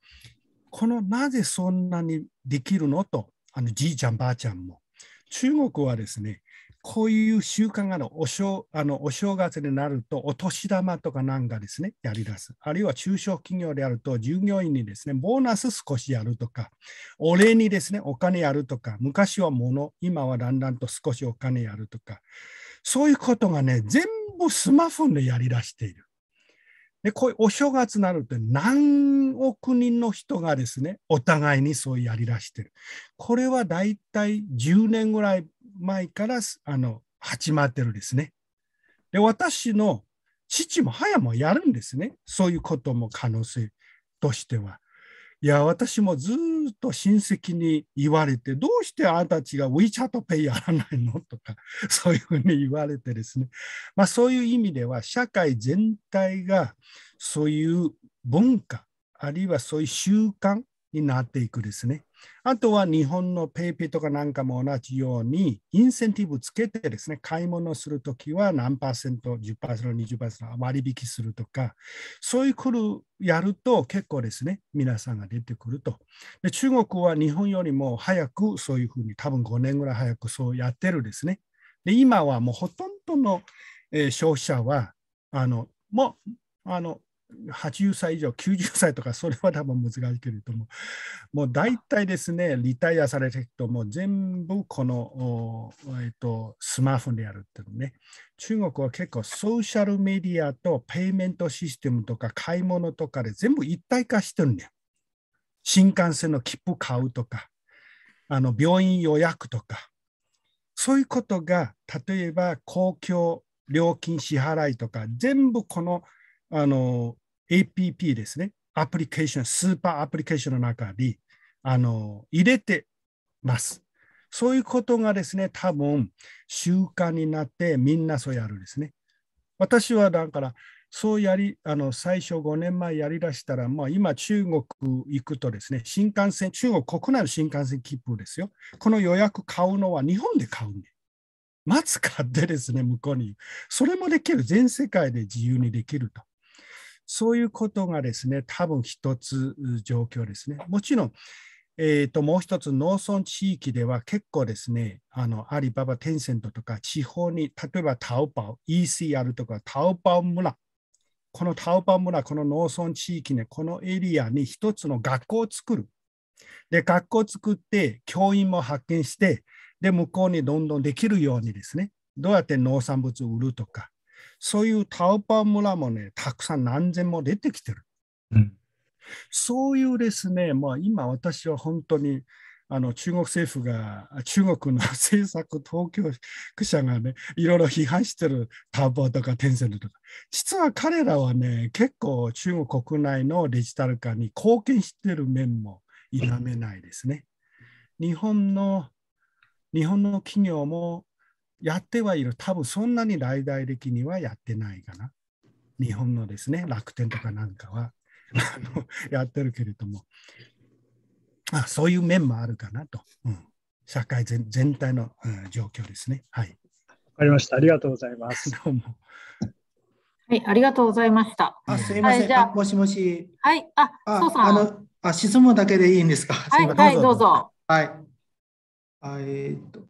このなぜそんなにできるのと、あのじいちゃん、ばあちゃんも。中国はですね、こういう習慣がのお正あのお正月になると、お年玉とかなんかですね、やりだす。あるいは中小企業であると、従業員にですね、ボーナス少しやるとか、お礼にですね、お金やるとか、昔は物、今はだんだんと少しお金やるとか、そういうことがね、全部スマホでやりだしている。で、こういうお正月になると何億人の人がですね、お互いにそうやりだしてる。これはだいたい10年ぐらい前からあの始まってるですね。で、私の父も母もやるんですね。そういうことも可能性としては。いや、私もずっと親戚に言われて、どうしてあなたたちが WeChat Pay やらないのとか、そういうふうに言われてですね、まあ、そういう意味では、社会全体がそういう文化、あるいはそういう習慣になっていくですね。あとは日本の PayPay とかなんかも同じように、インセンティブつけてですね、買い物するときは何パーセント、10%、20%割引するとか、そういうことやると結構ですね、皆さんが出てくると。で中国は日本よりも早くそういうふうに、多分5年ぐらい早くそうやってるですね。で、今はもうほとんどの、消費者は、あの、もう、あの、80歳以上、90歳とか、それは多分難しいけれども、もう大体ですね、リタイアされていくと、もう全部この、えっと、スマートフォンでやるっていうね。中国は結構ソーシャルメディアとペイメントシステムとか買い物とかで全部一体化してるんだよ。新幹線の切符買うとか、あの病院予約とか、そういうことが例えば公共料金支払いとか全部このあの、APP ですね。アプリケーション、スーパーアプリケーションの中に、あの、入れてます。そういうことがですね、多分、習慣になって、みんなそうやるんですね。私はだから、そうやり、あの、最初5年前やりだしたら、まあ、今、中国行くとですね、新幹線、中国国内の新幹線切符ですよ。この予約買うのは日本で買うんで。まず買ってですね、向こうに。それもできる。全世界で自由にできると。そういうことがですね、多分一つ状況ですね。もちろん、えー、ともう一つ農村地域では結構ですね、あのアリババ、テンセントとか地方に、例えばタオパオ、ECR とかタオパオ村、このタオパオ村、この農村地域ね、このエリアに一つの学校を作る。で、学校を作って、教員も発見して、で、向こうにどんどんできるようにですね、どうやって農産物を売るとか、そういうタオパ村もね、たくさん何千も出てきてる。うん、そういうですね、まあ、今私は本当にあの中国政府が、中国の政策当局者がね、いろいろ批判してるタオーボとかテンセルとか、実は彼らはね、結構中国国内のデジタル化に貢献してる面も否めないですね。日本の日本の企業もやってはいる、多分そんなに大々的にはやってないかな。日本のですね、楽天とかなんかは やってるけれども、あそういう面もあるかなと、うん、社会全体の、うん、状況ですね。はい。わかりました。ありがとうございます。どうも。はい、ありがとうございました。あ、すみません。はい、もしもし。はい、あ、あそうさん。あの、あ、質問だけでいいんですか。はい、はい、どうぞ。はい。えっと。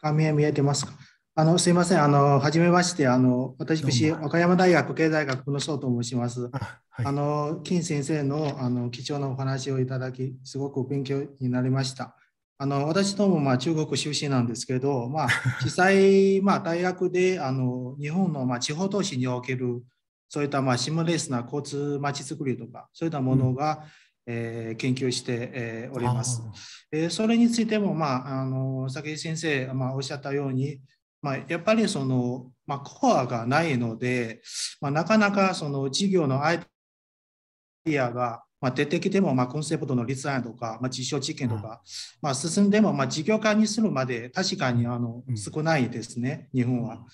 画面見えてますかあのすいません、あの初めまして、あの私、和歌山大学経済学部の総と申します。あはい、あの金先生のあの貴重なお話をいただき、すごく勉強になりました。あの私どもまあ中国出身なんですけど、まあ、実 際、まあ、大学であの日本のまあ地方都市におけるそういったまあシムレースな交通まちづくりとか、そういったものが、えー、研究して、えー、おります。えー、それについても、まあ、あの先先生、まあ、おっしゃったように、まあ、やっぱりその、まあ、コアがないので、まあ、なかなかその事業のアイデアがまあ、出てきても、まあ、コンセプトの立案とか、まあ、実証実験とか、まあ、進んでも、まあ、事業化にするまで確かにあの少ないですね、日本は。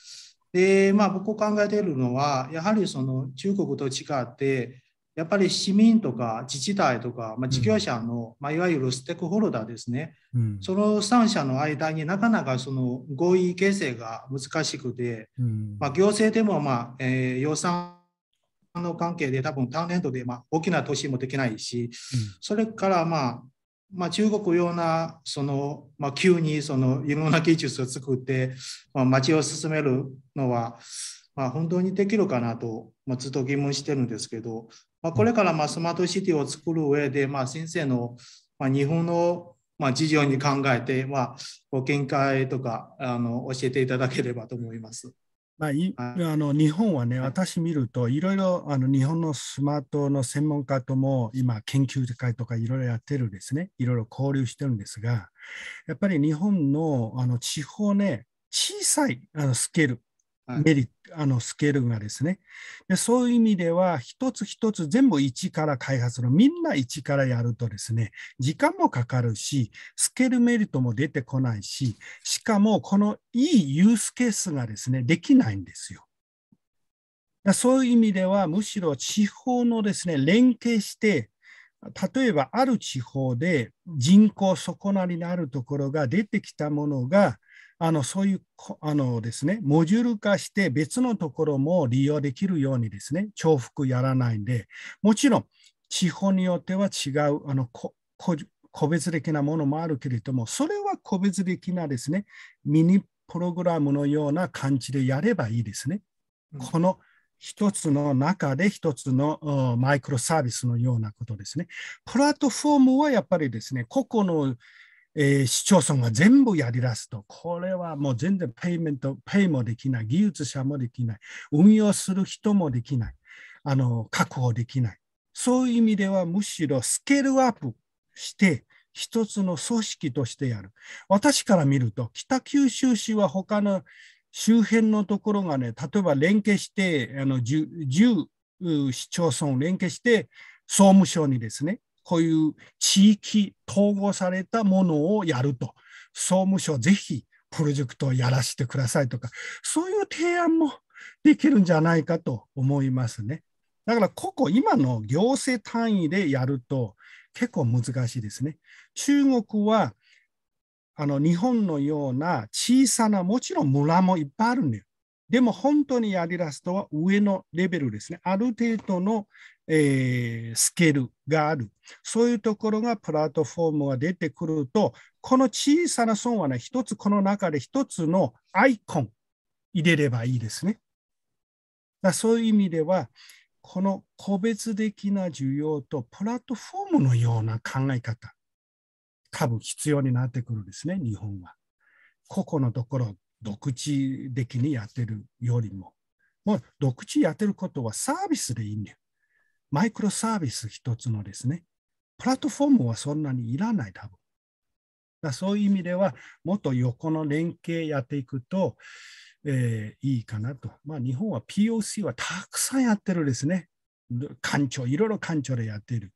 で、まあ、僕考えているのは、やはりその中国と違って、やっぱり市民とか自治体とか、まあ、事業者の、うん、まあ、いわゆるステークホルダーですね、うん、その3者の間になかなかその合意形成が難しくて、うん、まあ、行政でも、まあえー、予算の関係で多分単年度で、まあ、大きな投資もできないし、それから、まあまあ、中国ようなその、まあ、急にそのいろんな技術を作って、まあ、町を進めるのは、まあ、本当にできるかなと、まあ、ずっと疑問してるんですけど、まあ、これからまあスマートシティを作る上で、まあ、先生のまあ日本のまあ事情に考えて、まあ、ご見解とかあの教えていただければと思います。まあ、いあの日本はね、私見ると、いろいろあの日本のスマートの専門家とも今、研究会とかいろいろやってるですね、いろいろ交流してるんですが、やっぱり日本のあの地方ね、小さいあのスケール、メリット、はい、あのスケールがですねで。そういう意味では、一つ一つ全部一から開発の、みんな一からやるとですね、時間もかかるし、スケールメリットも出てこないし、しかもこのいいユースケースがですね、できないんですよ。そういう意味では、むしろ地方のですね、連携して、例えばある地方で人口底なりのあるところが出てきたものがあのそういうあのですね、モジュール化して別のところも利用できるようにですね、重複やらないんで、もちろん地方によっては違う、あの個別的なものもあるけれども、それは個別的なですね、ミニプログラムのような感じでやればいいですね。うん、この一つの中で一つのマイクロサービスのようなことですね。プラットフォームはやっぱりですね、個々のえー、市町村が全部やり出すと、これはもう全然ペイメント、ペイもできない、技術者もできない、運用する人もできない、あの確保できない。そういう意味ではむしろスケールアップして、一つの組織としてやる。私から見ると、北九州市は他の周辺のところがね、例えば連携して、あの 10, 10市町村を連携して、総務省にですね、こういう地域統合されたものをやると、総務省ぜひプロジェクトをやらせてくださいとか、そういう提案もできるんじゃないかと思いますね。だからここ今の行政単位でやると結構難しいですね。中国はあの日本のような小さなもちろん村もいっぱいあるんだよ。でも本当にやりだすとは上のレベルですね。ある程度のえー、スケールがある。そういうところがプラットフォームが出てくると、この小さな損はね、一つこの中で一つのアイコン入れればいいですね。だそういう意味では、この個別的な需要とプラットフォームのような考え方、多分必要になってくるんですね、日本は。個々のところ、独自的にやってるよりも。もう独自やってることはサービスでいいんだよ。マイクロサービス一つのですね、プラットフォームはそんなにいらない、多分。だそういう意味では、もっと横の連携やっていくと、えー、いいかなと。まあ、日本は POC はたくさんやってるですね。官庁、いろいろ官庁でやってる。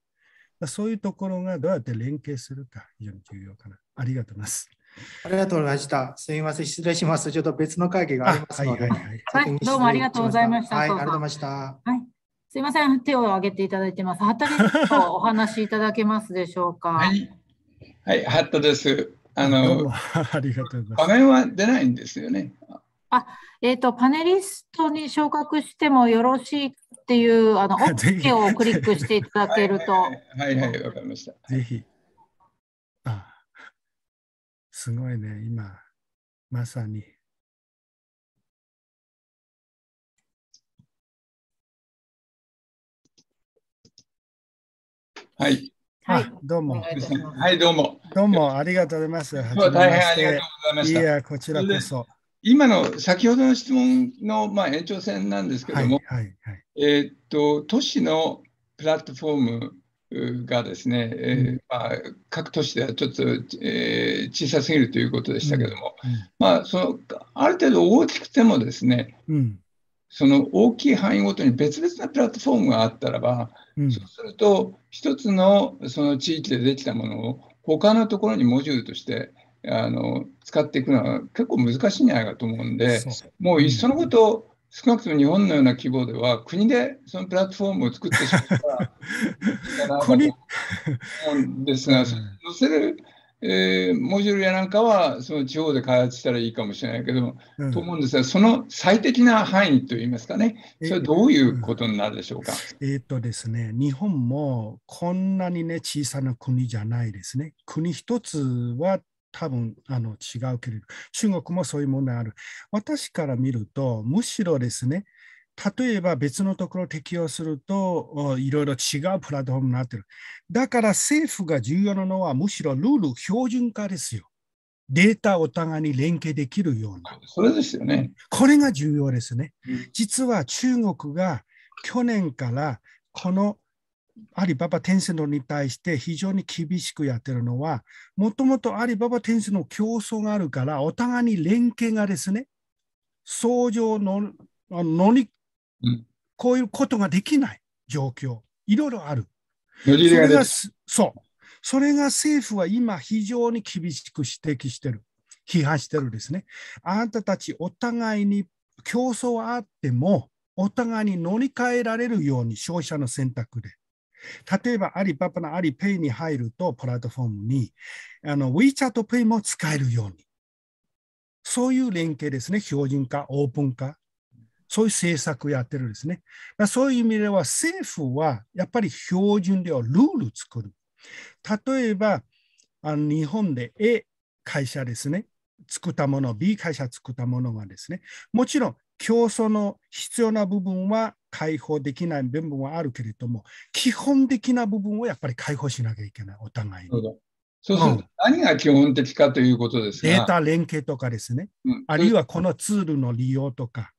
そういうところがどうやって連携するか、非常に重要かな。ありがとうございます。ありがとうございました。すみません、失礼します。ちょっと別の会議がありますので。はい、はいはい、どうもありがとうございました。はい、ありがとうございました。はいすみません、手を挙げていただいてます。畑さん、お話いただけますでしょうか。はい、はい、トです。あの、ありがとうございます。は出ないんですよね。あ、えっ、ー、と、パネリストに昇格してもよろしいっていう、あの、OK をクリックしていただけると。はいはい、わ、かりました。ぜひ。あ、すごいね、今、まさに。はい。はい、どうも。はい、どうも。どうも、ありがとうございます。は大変ありがとうございました。いや、こちらこそ。今の先ほどの質問の、まあ、延長戦なんですけども、はいはいはい、えー、っと、都市のプラットフォームがですね、うん、えー、まあ、各都市ではちょっと、えー、小さすぎるということでしたけども、うんうん、まあ、そのある程度大きくてもですね、うん、その大きい範囲ごとに別々なプラットフォームがあったらば、そうすると一つのその地域でできたものを他のところにモジュールとしてあの使っていくのは結構難しいんじゃないかと思うんで、もういっそのこと、少なくとも日本のような規模では、国でそのプラットフォームを作ってしまったら、国ですが、載 せるえー、モジュールやなんかはその地方で開発したらいいかもしれないけど、うん、と思うんですが、その最適な範囲といいますかね、それはどういうことになるでしょうか。えー、っとですね、日本もこんなにね、小さな国じゃないですね。国一つは多分あの違うけれど、中国もそういう問題ある。私から見ると、むしろですね、例えば別のところ適用するといろいろ違うプラットフォームになってる。だから政府が重要なのはむしろルール標準化ですよ。データお互いに連携できるような。それですよね。これが重要ですね。うん、実は中国が去年からこのアリババ・テンセントに対して非常に厳しくやってるのは、もともとアリババ・テンセントの競争があるから、お互いに連携がですね、相乗の乗りこういうことができない状況、いろいろある。それがそう。それが政府は今非常に厳しく指摘してる。批判してるですね。あなたたちお互いに競争はあっても、お互いに乗り換えられるように消費者の選択で。例えば、アリパパのアリペイに入ると、プラットフォームに、WeChat ペイも使えるように。そういう連携ですね。標準化、オープン化。そういう政策やってるんですね。そういう意味では、政府はやっぱり標準ではルール作る。例えば、あの日本で A 会社ですね、作ったもの、B 会社作ったものがですね、もちろん競争の必要な部分は解放できない部分はあるけれども、基本的な部分をやっぱり解放しなきゃいけない、お互いに。そうすると何が基本的かということですね、うん、データ連携とかですね、うん、あるいはこのツールの利用とか、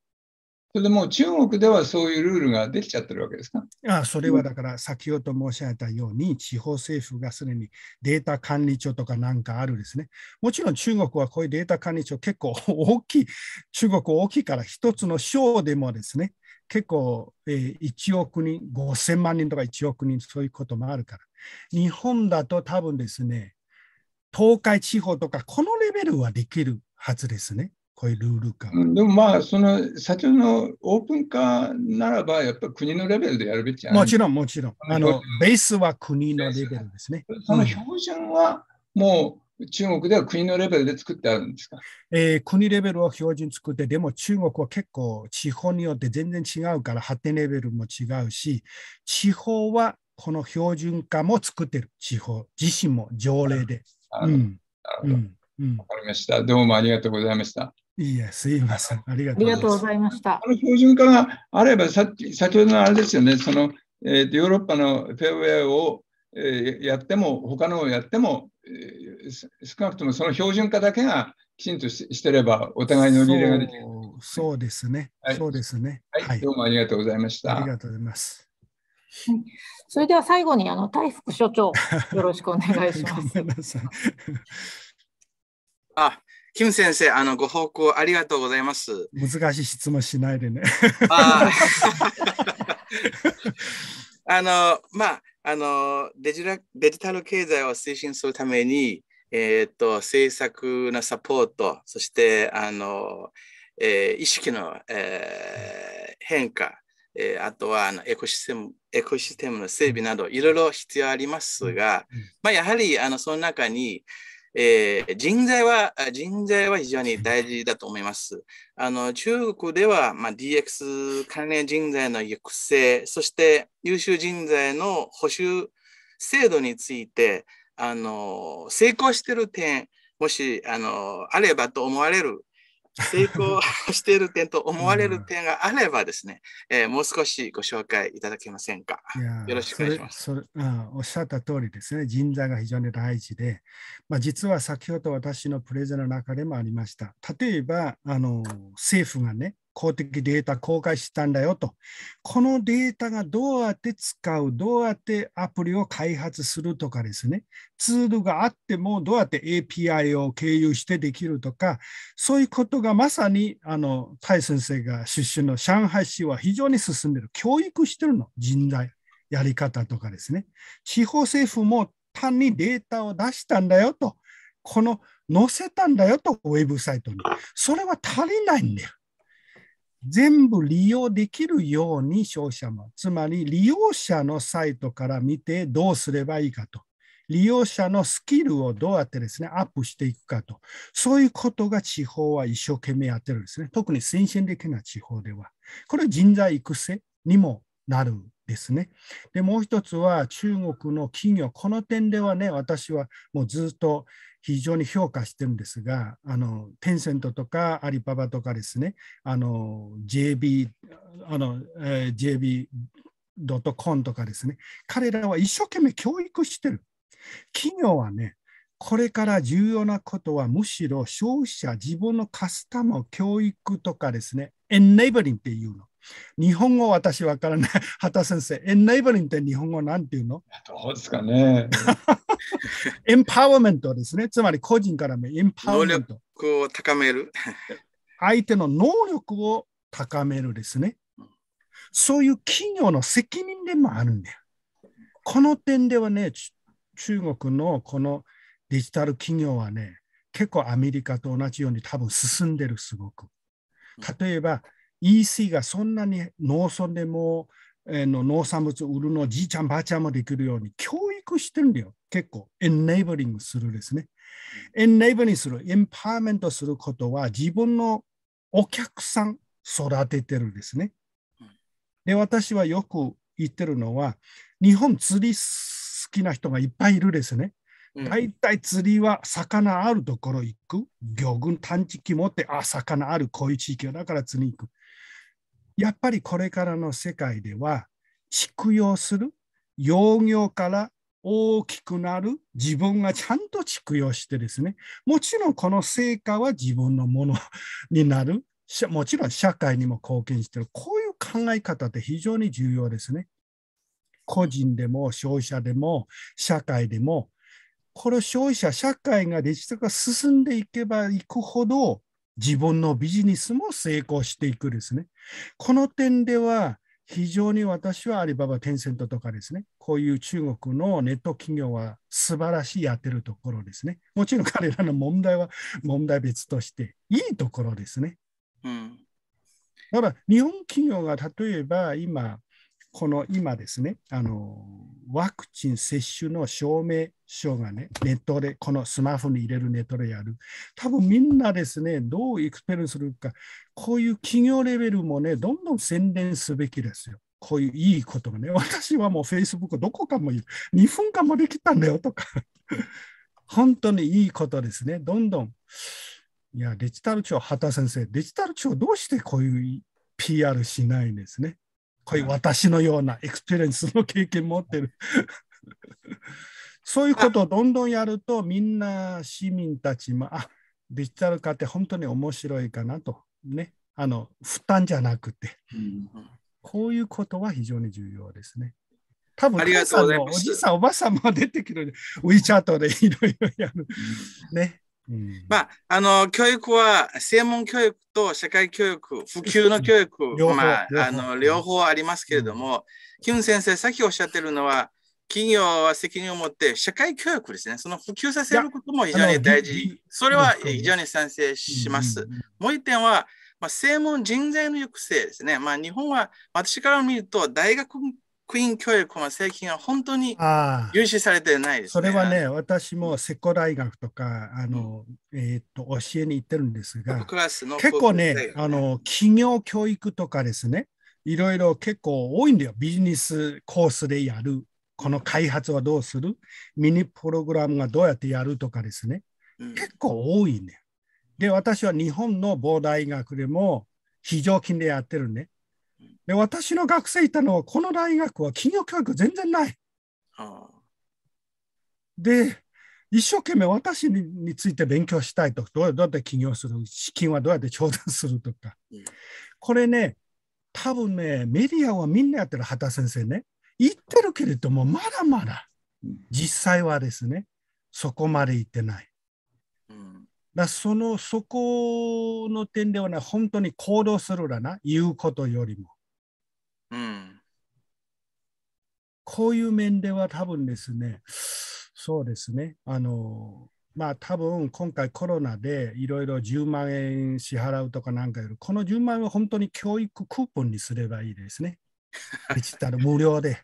それでも中国ではそういうルールができちゃってるわけですかあそれはだから先ほど申し上げたように、地方政府がすでにデータ管理庁とかなんかあるですね。もちろん中国はこういうデータ管理庁結構大きい、中国大きいから一つの省でもですね、結構、えー、1億人、5000万人とか1億人、そういうこともあるから。日本だと多分ですね、東海地方とかこのレベルはできるはずですね。こういうルール感、でもまあその社長のオープン化ならばやっぱり国のレベルでやるべきじゃないもちろんもちろんあのベースは国のレベルですねその標準はもう中国では国のレベルで作ってあるんですか、えー、国レベルを標準作ってでも中国は結構地方によって全然違うから発展レベルも違うし地方はこの標準化も作ってる地方自身も条例で。うん、なるほど、うんうん、かりました。どうもありがとうございました。いいえ、すいません。ありがとうございました。あの標準化があれば、さっき先ほどのあれですよね、その、えー、ヨーロッパのフェアウェイを、えー、やっても、他のをやっても、えー、少なくともその標準化だけがきちんとししてれば、お互いのリレができる。そうですね、はい、そうですね、はい、はい。どうもありがとうございました。ありがとうございます。それでは最後にあの大福所長、よろしくお願いします。あキム先生、あの、ご報告ありがとうございます。難しい質問しないでね。あ の、まあ、あのデジラ、デジタル経済を推進するために、えっ、ー、と、政策のサポート、そして、あの、えー、意識の、えー、変化、えー、あとはあのエコシステムエコシステムの整備などいろいろ必要ありますが、まあ、やはりあのその中に、えー、人材は、人材は非常に大事だと思います。あの、中国では、まあ、DX 関連人材の育成、そして優秀人材の補修制度について、あの、成功している点、もし、あの、あればと思われる成功している点と思われる点があればですね、えー、もう少しご紹介いただけませんか。よろしくお願いします。それそれあおっしゃった通りですね、人材が非常に大事で、まあ、実は先ほど私のプレゼンの中でもありました。例えば、あの政府がね、公的データ公開したんだよと。このデータがどうやって使う、どうやってアプリを開発するとかですね、ツールがあってもどうやって API を経由してできるとか、そういうことがまさに、あの、タイ先生が出身の上海市は非常に進んでる。教育してるの、人材、やり方とかですね。地方政府も単にデータを出したんだよと。この載せたんだよと、ウェブサイトに。それは足りないんだよ。全部利用できるように消費者も、つまり利用者のサイトから見てどうすればいいかと、利用者のスキルをどうやってですね、アップしていくかと、そういうことが地方は一生懸命やってるんですね。特に先進的な地方では。これ人材育成にもなるんですね。で、もう一つは中国の企業、この点ではね、私はもうずっと非常に評価してるんですが、あのテンセントとかアリババとかですね、JB、JB.com とかですね、彼らは一生懸命教育してる。企業はね、これから重要なことはむしろ消費者、自分のカスタム、教育とかですね、エンネイブリンっていうの。日本語私わからない。畑先生、エンネイブリンって日本語なんていうのどうですかね。エンパワーメントですね。つまり個人からのエンパワーメント。能力を高める。相手の能力を高めるですね。そういう企業の責任でもあるんだよ。この点ではね、中国のこのデジタル企業はね、結構アメリカと同じように多分進んでる、すごく。例えば、EC がそんなに農村でもの農産物売るのじいちゃんばあちゃんもできるように教育してるんだよ結構エンネイバリングするですねエンネイバリングするエンパワーメントすることは自分のお客さん育ててるですねで私はよく言ってるのは日本釣り好きな人がいっぱいいるですね大体釣りは魚あるところ行く。魚群探知機持って、あ、魚ある、こういう地域だから釣りに行く。やっぱりこれからの世界では蓄養する養業から大きくなる自分がちゃんと蓄養してですねもちろんこの成果は自分のものになるもちろん社会にも貢献しているこういう考え方って非常に重要ですね。個人でも消費者でも社会でもこれ消費者社会がデジタル化進んでいけばいくほど自分のビジネスも成功していくですね。この点では、非常に私はアリババ、テンセントとかですね、こういう中国のネット企業は素晴らしいやってるところですね。もちろん彼らの問題は問題別としていいところですね。うん、だから日本企業が例えば今、この今ですね、あのワクチン接種の証明書がね、ネットで、このスマホに入れるネットでやる。多分みんなですね、どうエクスペルするか、こういう企業レベルもね、どんどん宣伝すべきですよ。こういういいことがね、私はもう Facebook どこかもいる。2分間もできたんだよとか、本当にいいことですね、どんどん。いや、デジタル庁、畑先生、デジタル庁どうしてこういう PR しないんですね。こういう私のようなエクスペリエンスの経験持ってる そういうことをどんどんやるとみんな市民たちもあデジタル化って本当に面白いかなとねあの負担じゃなくて、こういうことは非常に重要ですね。多分ありがとうございますおじいさんおばあさんも出てくるウィチャートでいろいろやる、ねうん、まあ、あの、教育は、専門教育と社会教育、普及の教育、まあ、あの、両方ありますけれども、うん、キム先生、さっきおっしゃってるのは、企業は責任を持って社会教育ですね、その普及させることも非常に大事。それは非常に賛成します。もう一点は、まあ、専門人材の育成ですね。まあ、日本は私から見ると大学クイーン教育の製品は本当に融資されてないです、ね、それはね、私も瀬古大学とか、あの、うん、えっ、と、教えに行ってるんですが、結構ね、ね、あの、企業教育とかですね、いろいろ結構多いんだよ。ビジネスコースでやる、この開発はどうする、ミニプログラムがどうやってやるとかですね、結構多いんだよ。で、私は日本の某大学でも非常勤でやってるね。で私の学生いたのは、この大学は企業教育全然ない。で、一生懸命私について勉強したいとどうやって起業する、資金はどうやって調達するとか、これね、多分ね、メディアはみんなやってる、畑先生ね、言ってるけれども、まだまだ、実際はですね、そこまで行ってない。だそのそこの点ではね、本当に行動するらな、言うことよりも。うん、こういう面では多分ですね、そうですね、あのまあ多分今回コロナでいろいろ10万円支払うとかなんかより、この10万円は本当に教育クーポンにすればいいですね。デジタル無料で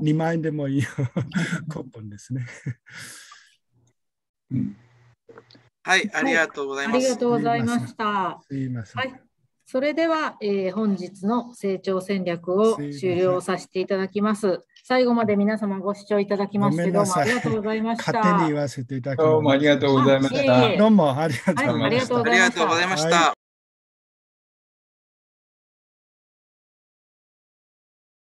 2万円でもいいクーポンですねはい、ありがとうございます。ありがとうございました。すいません。はいそれでは、えー、本日の成長戦略を終了させていただきます。最後まで皆様ご視聴いただきましてどうもありがとうございました。勝手に言わせていただきどうもありがとうございました。どうもありがとうございました。ありがとうございました。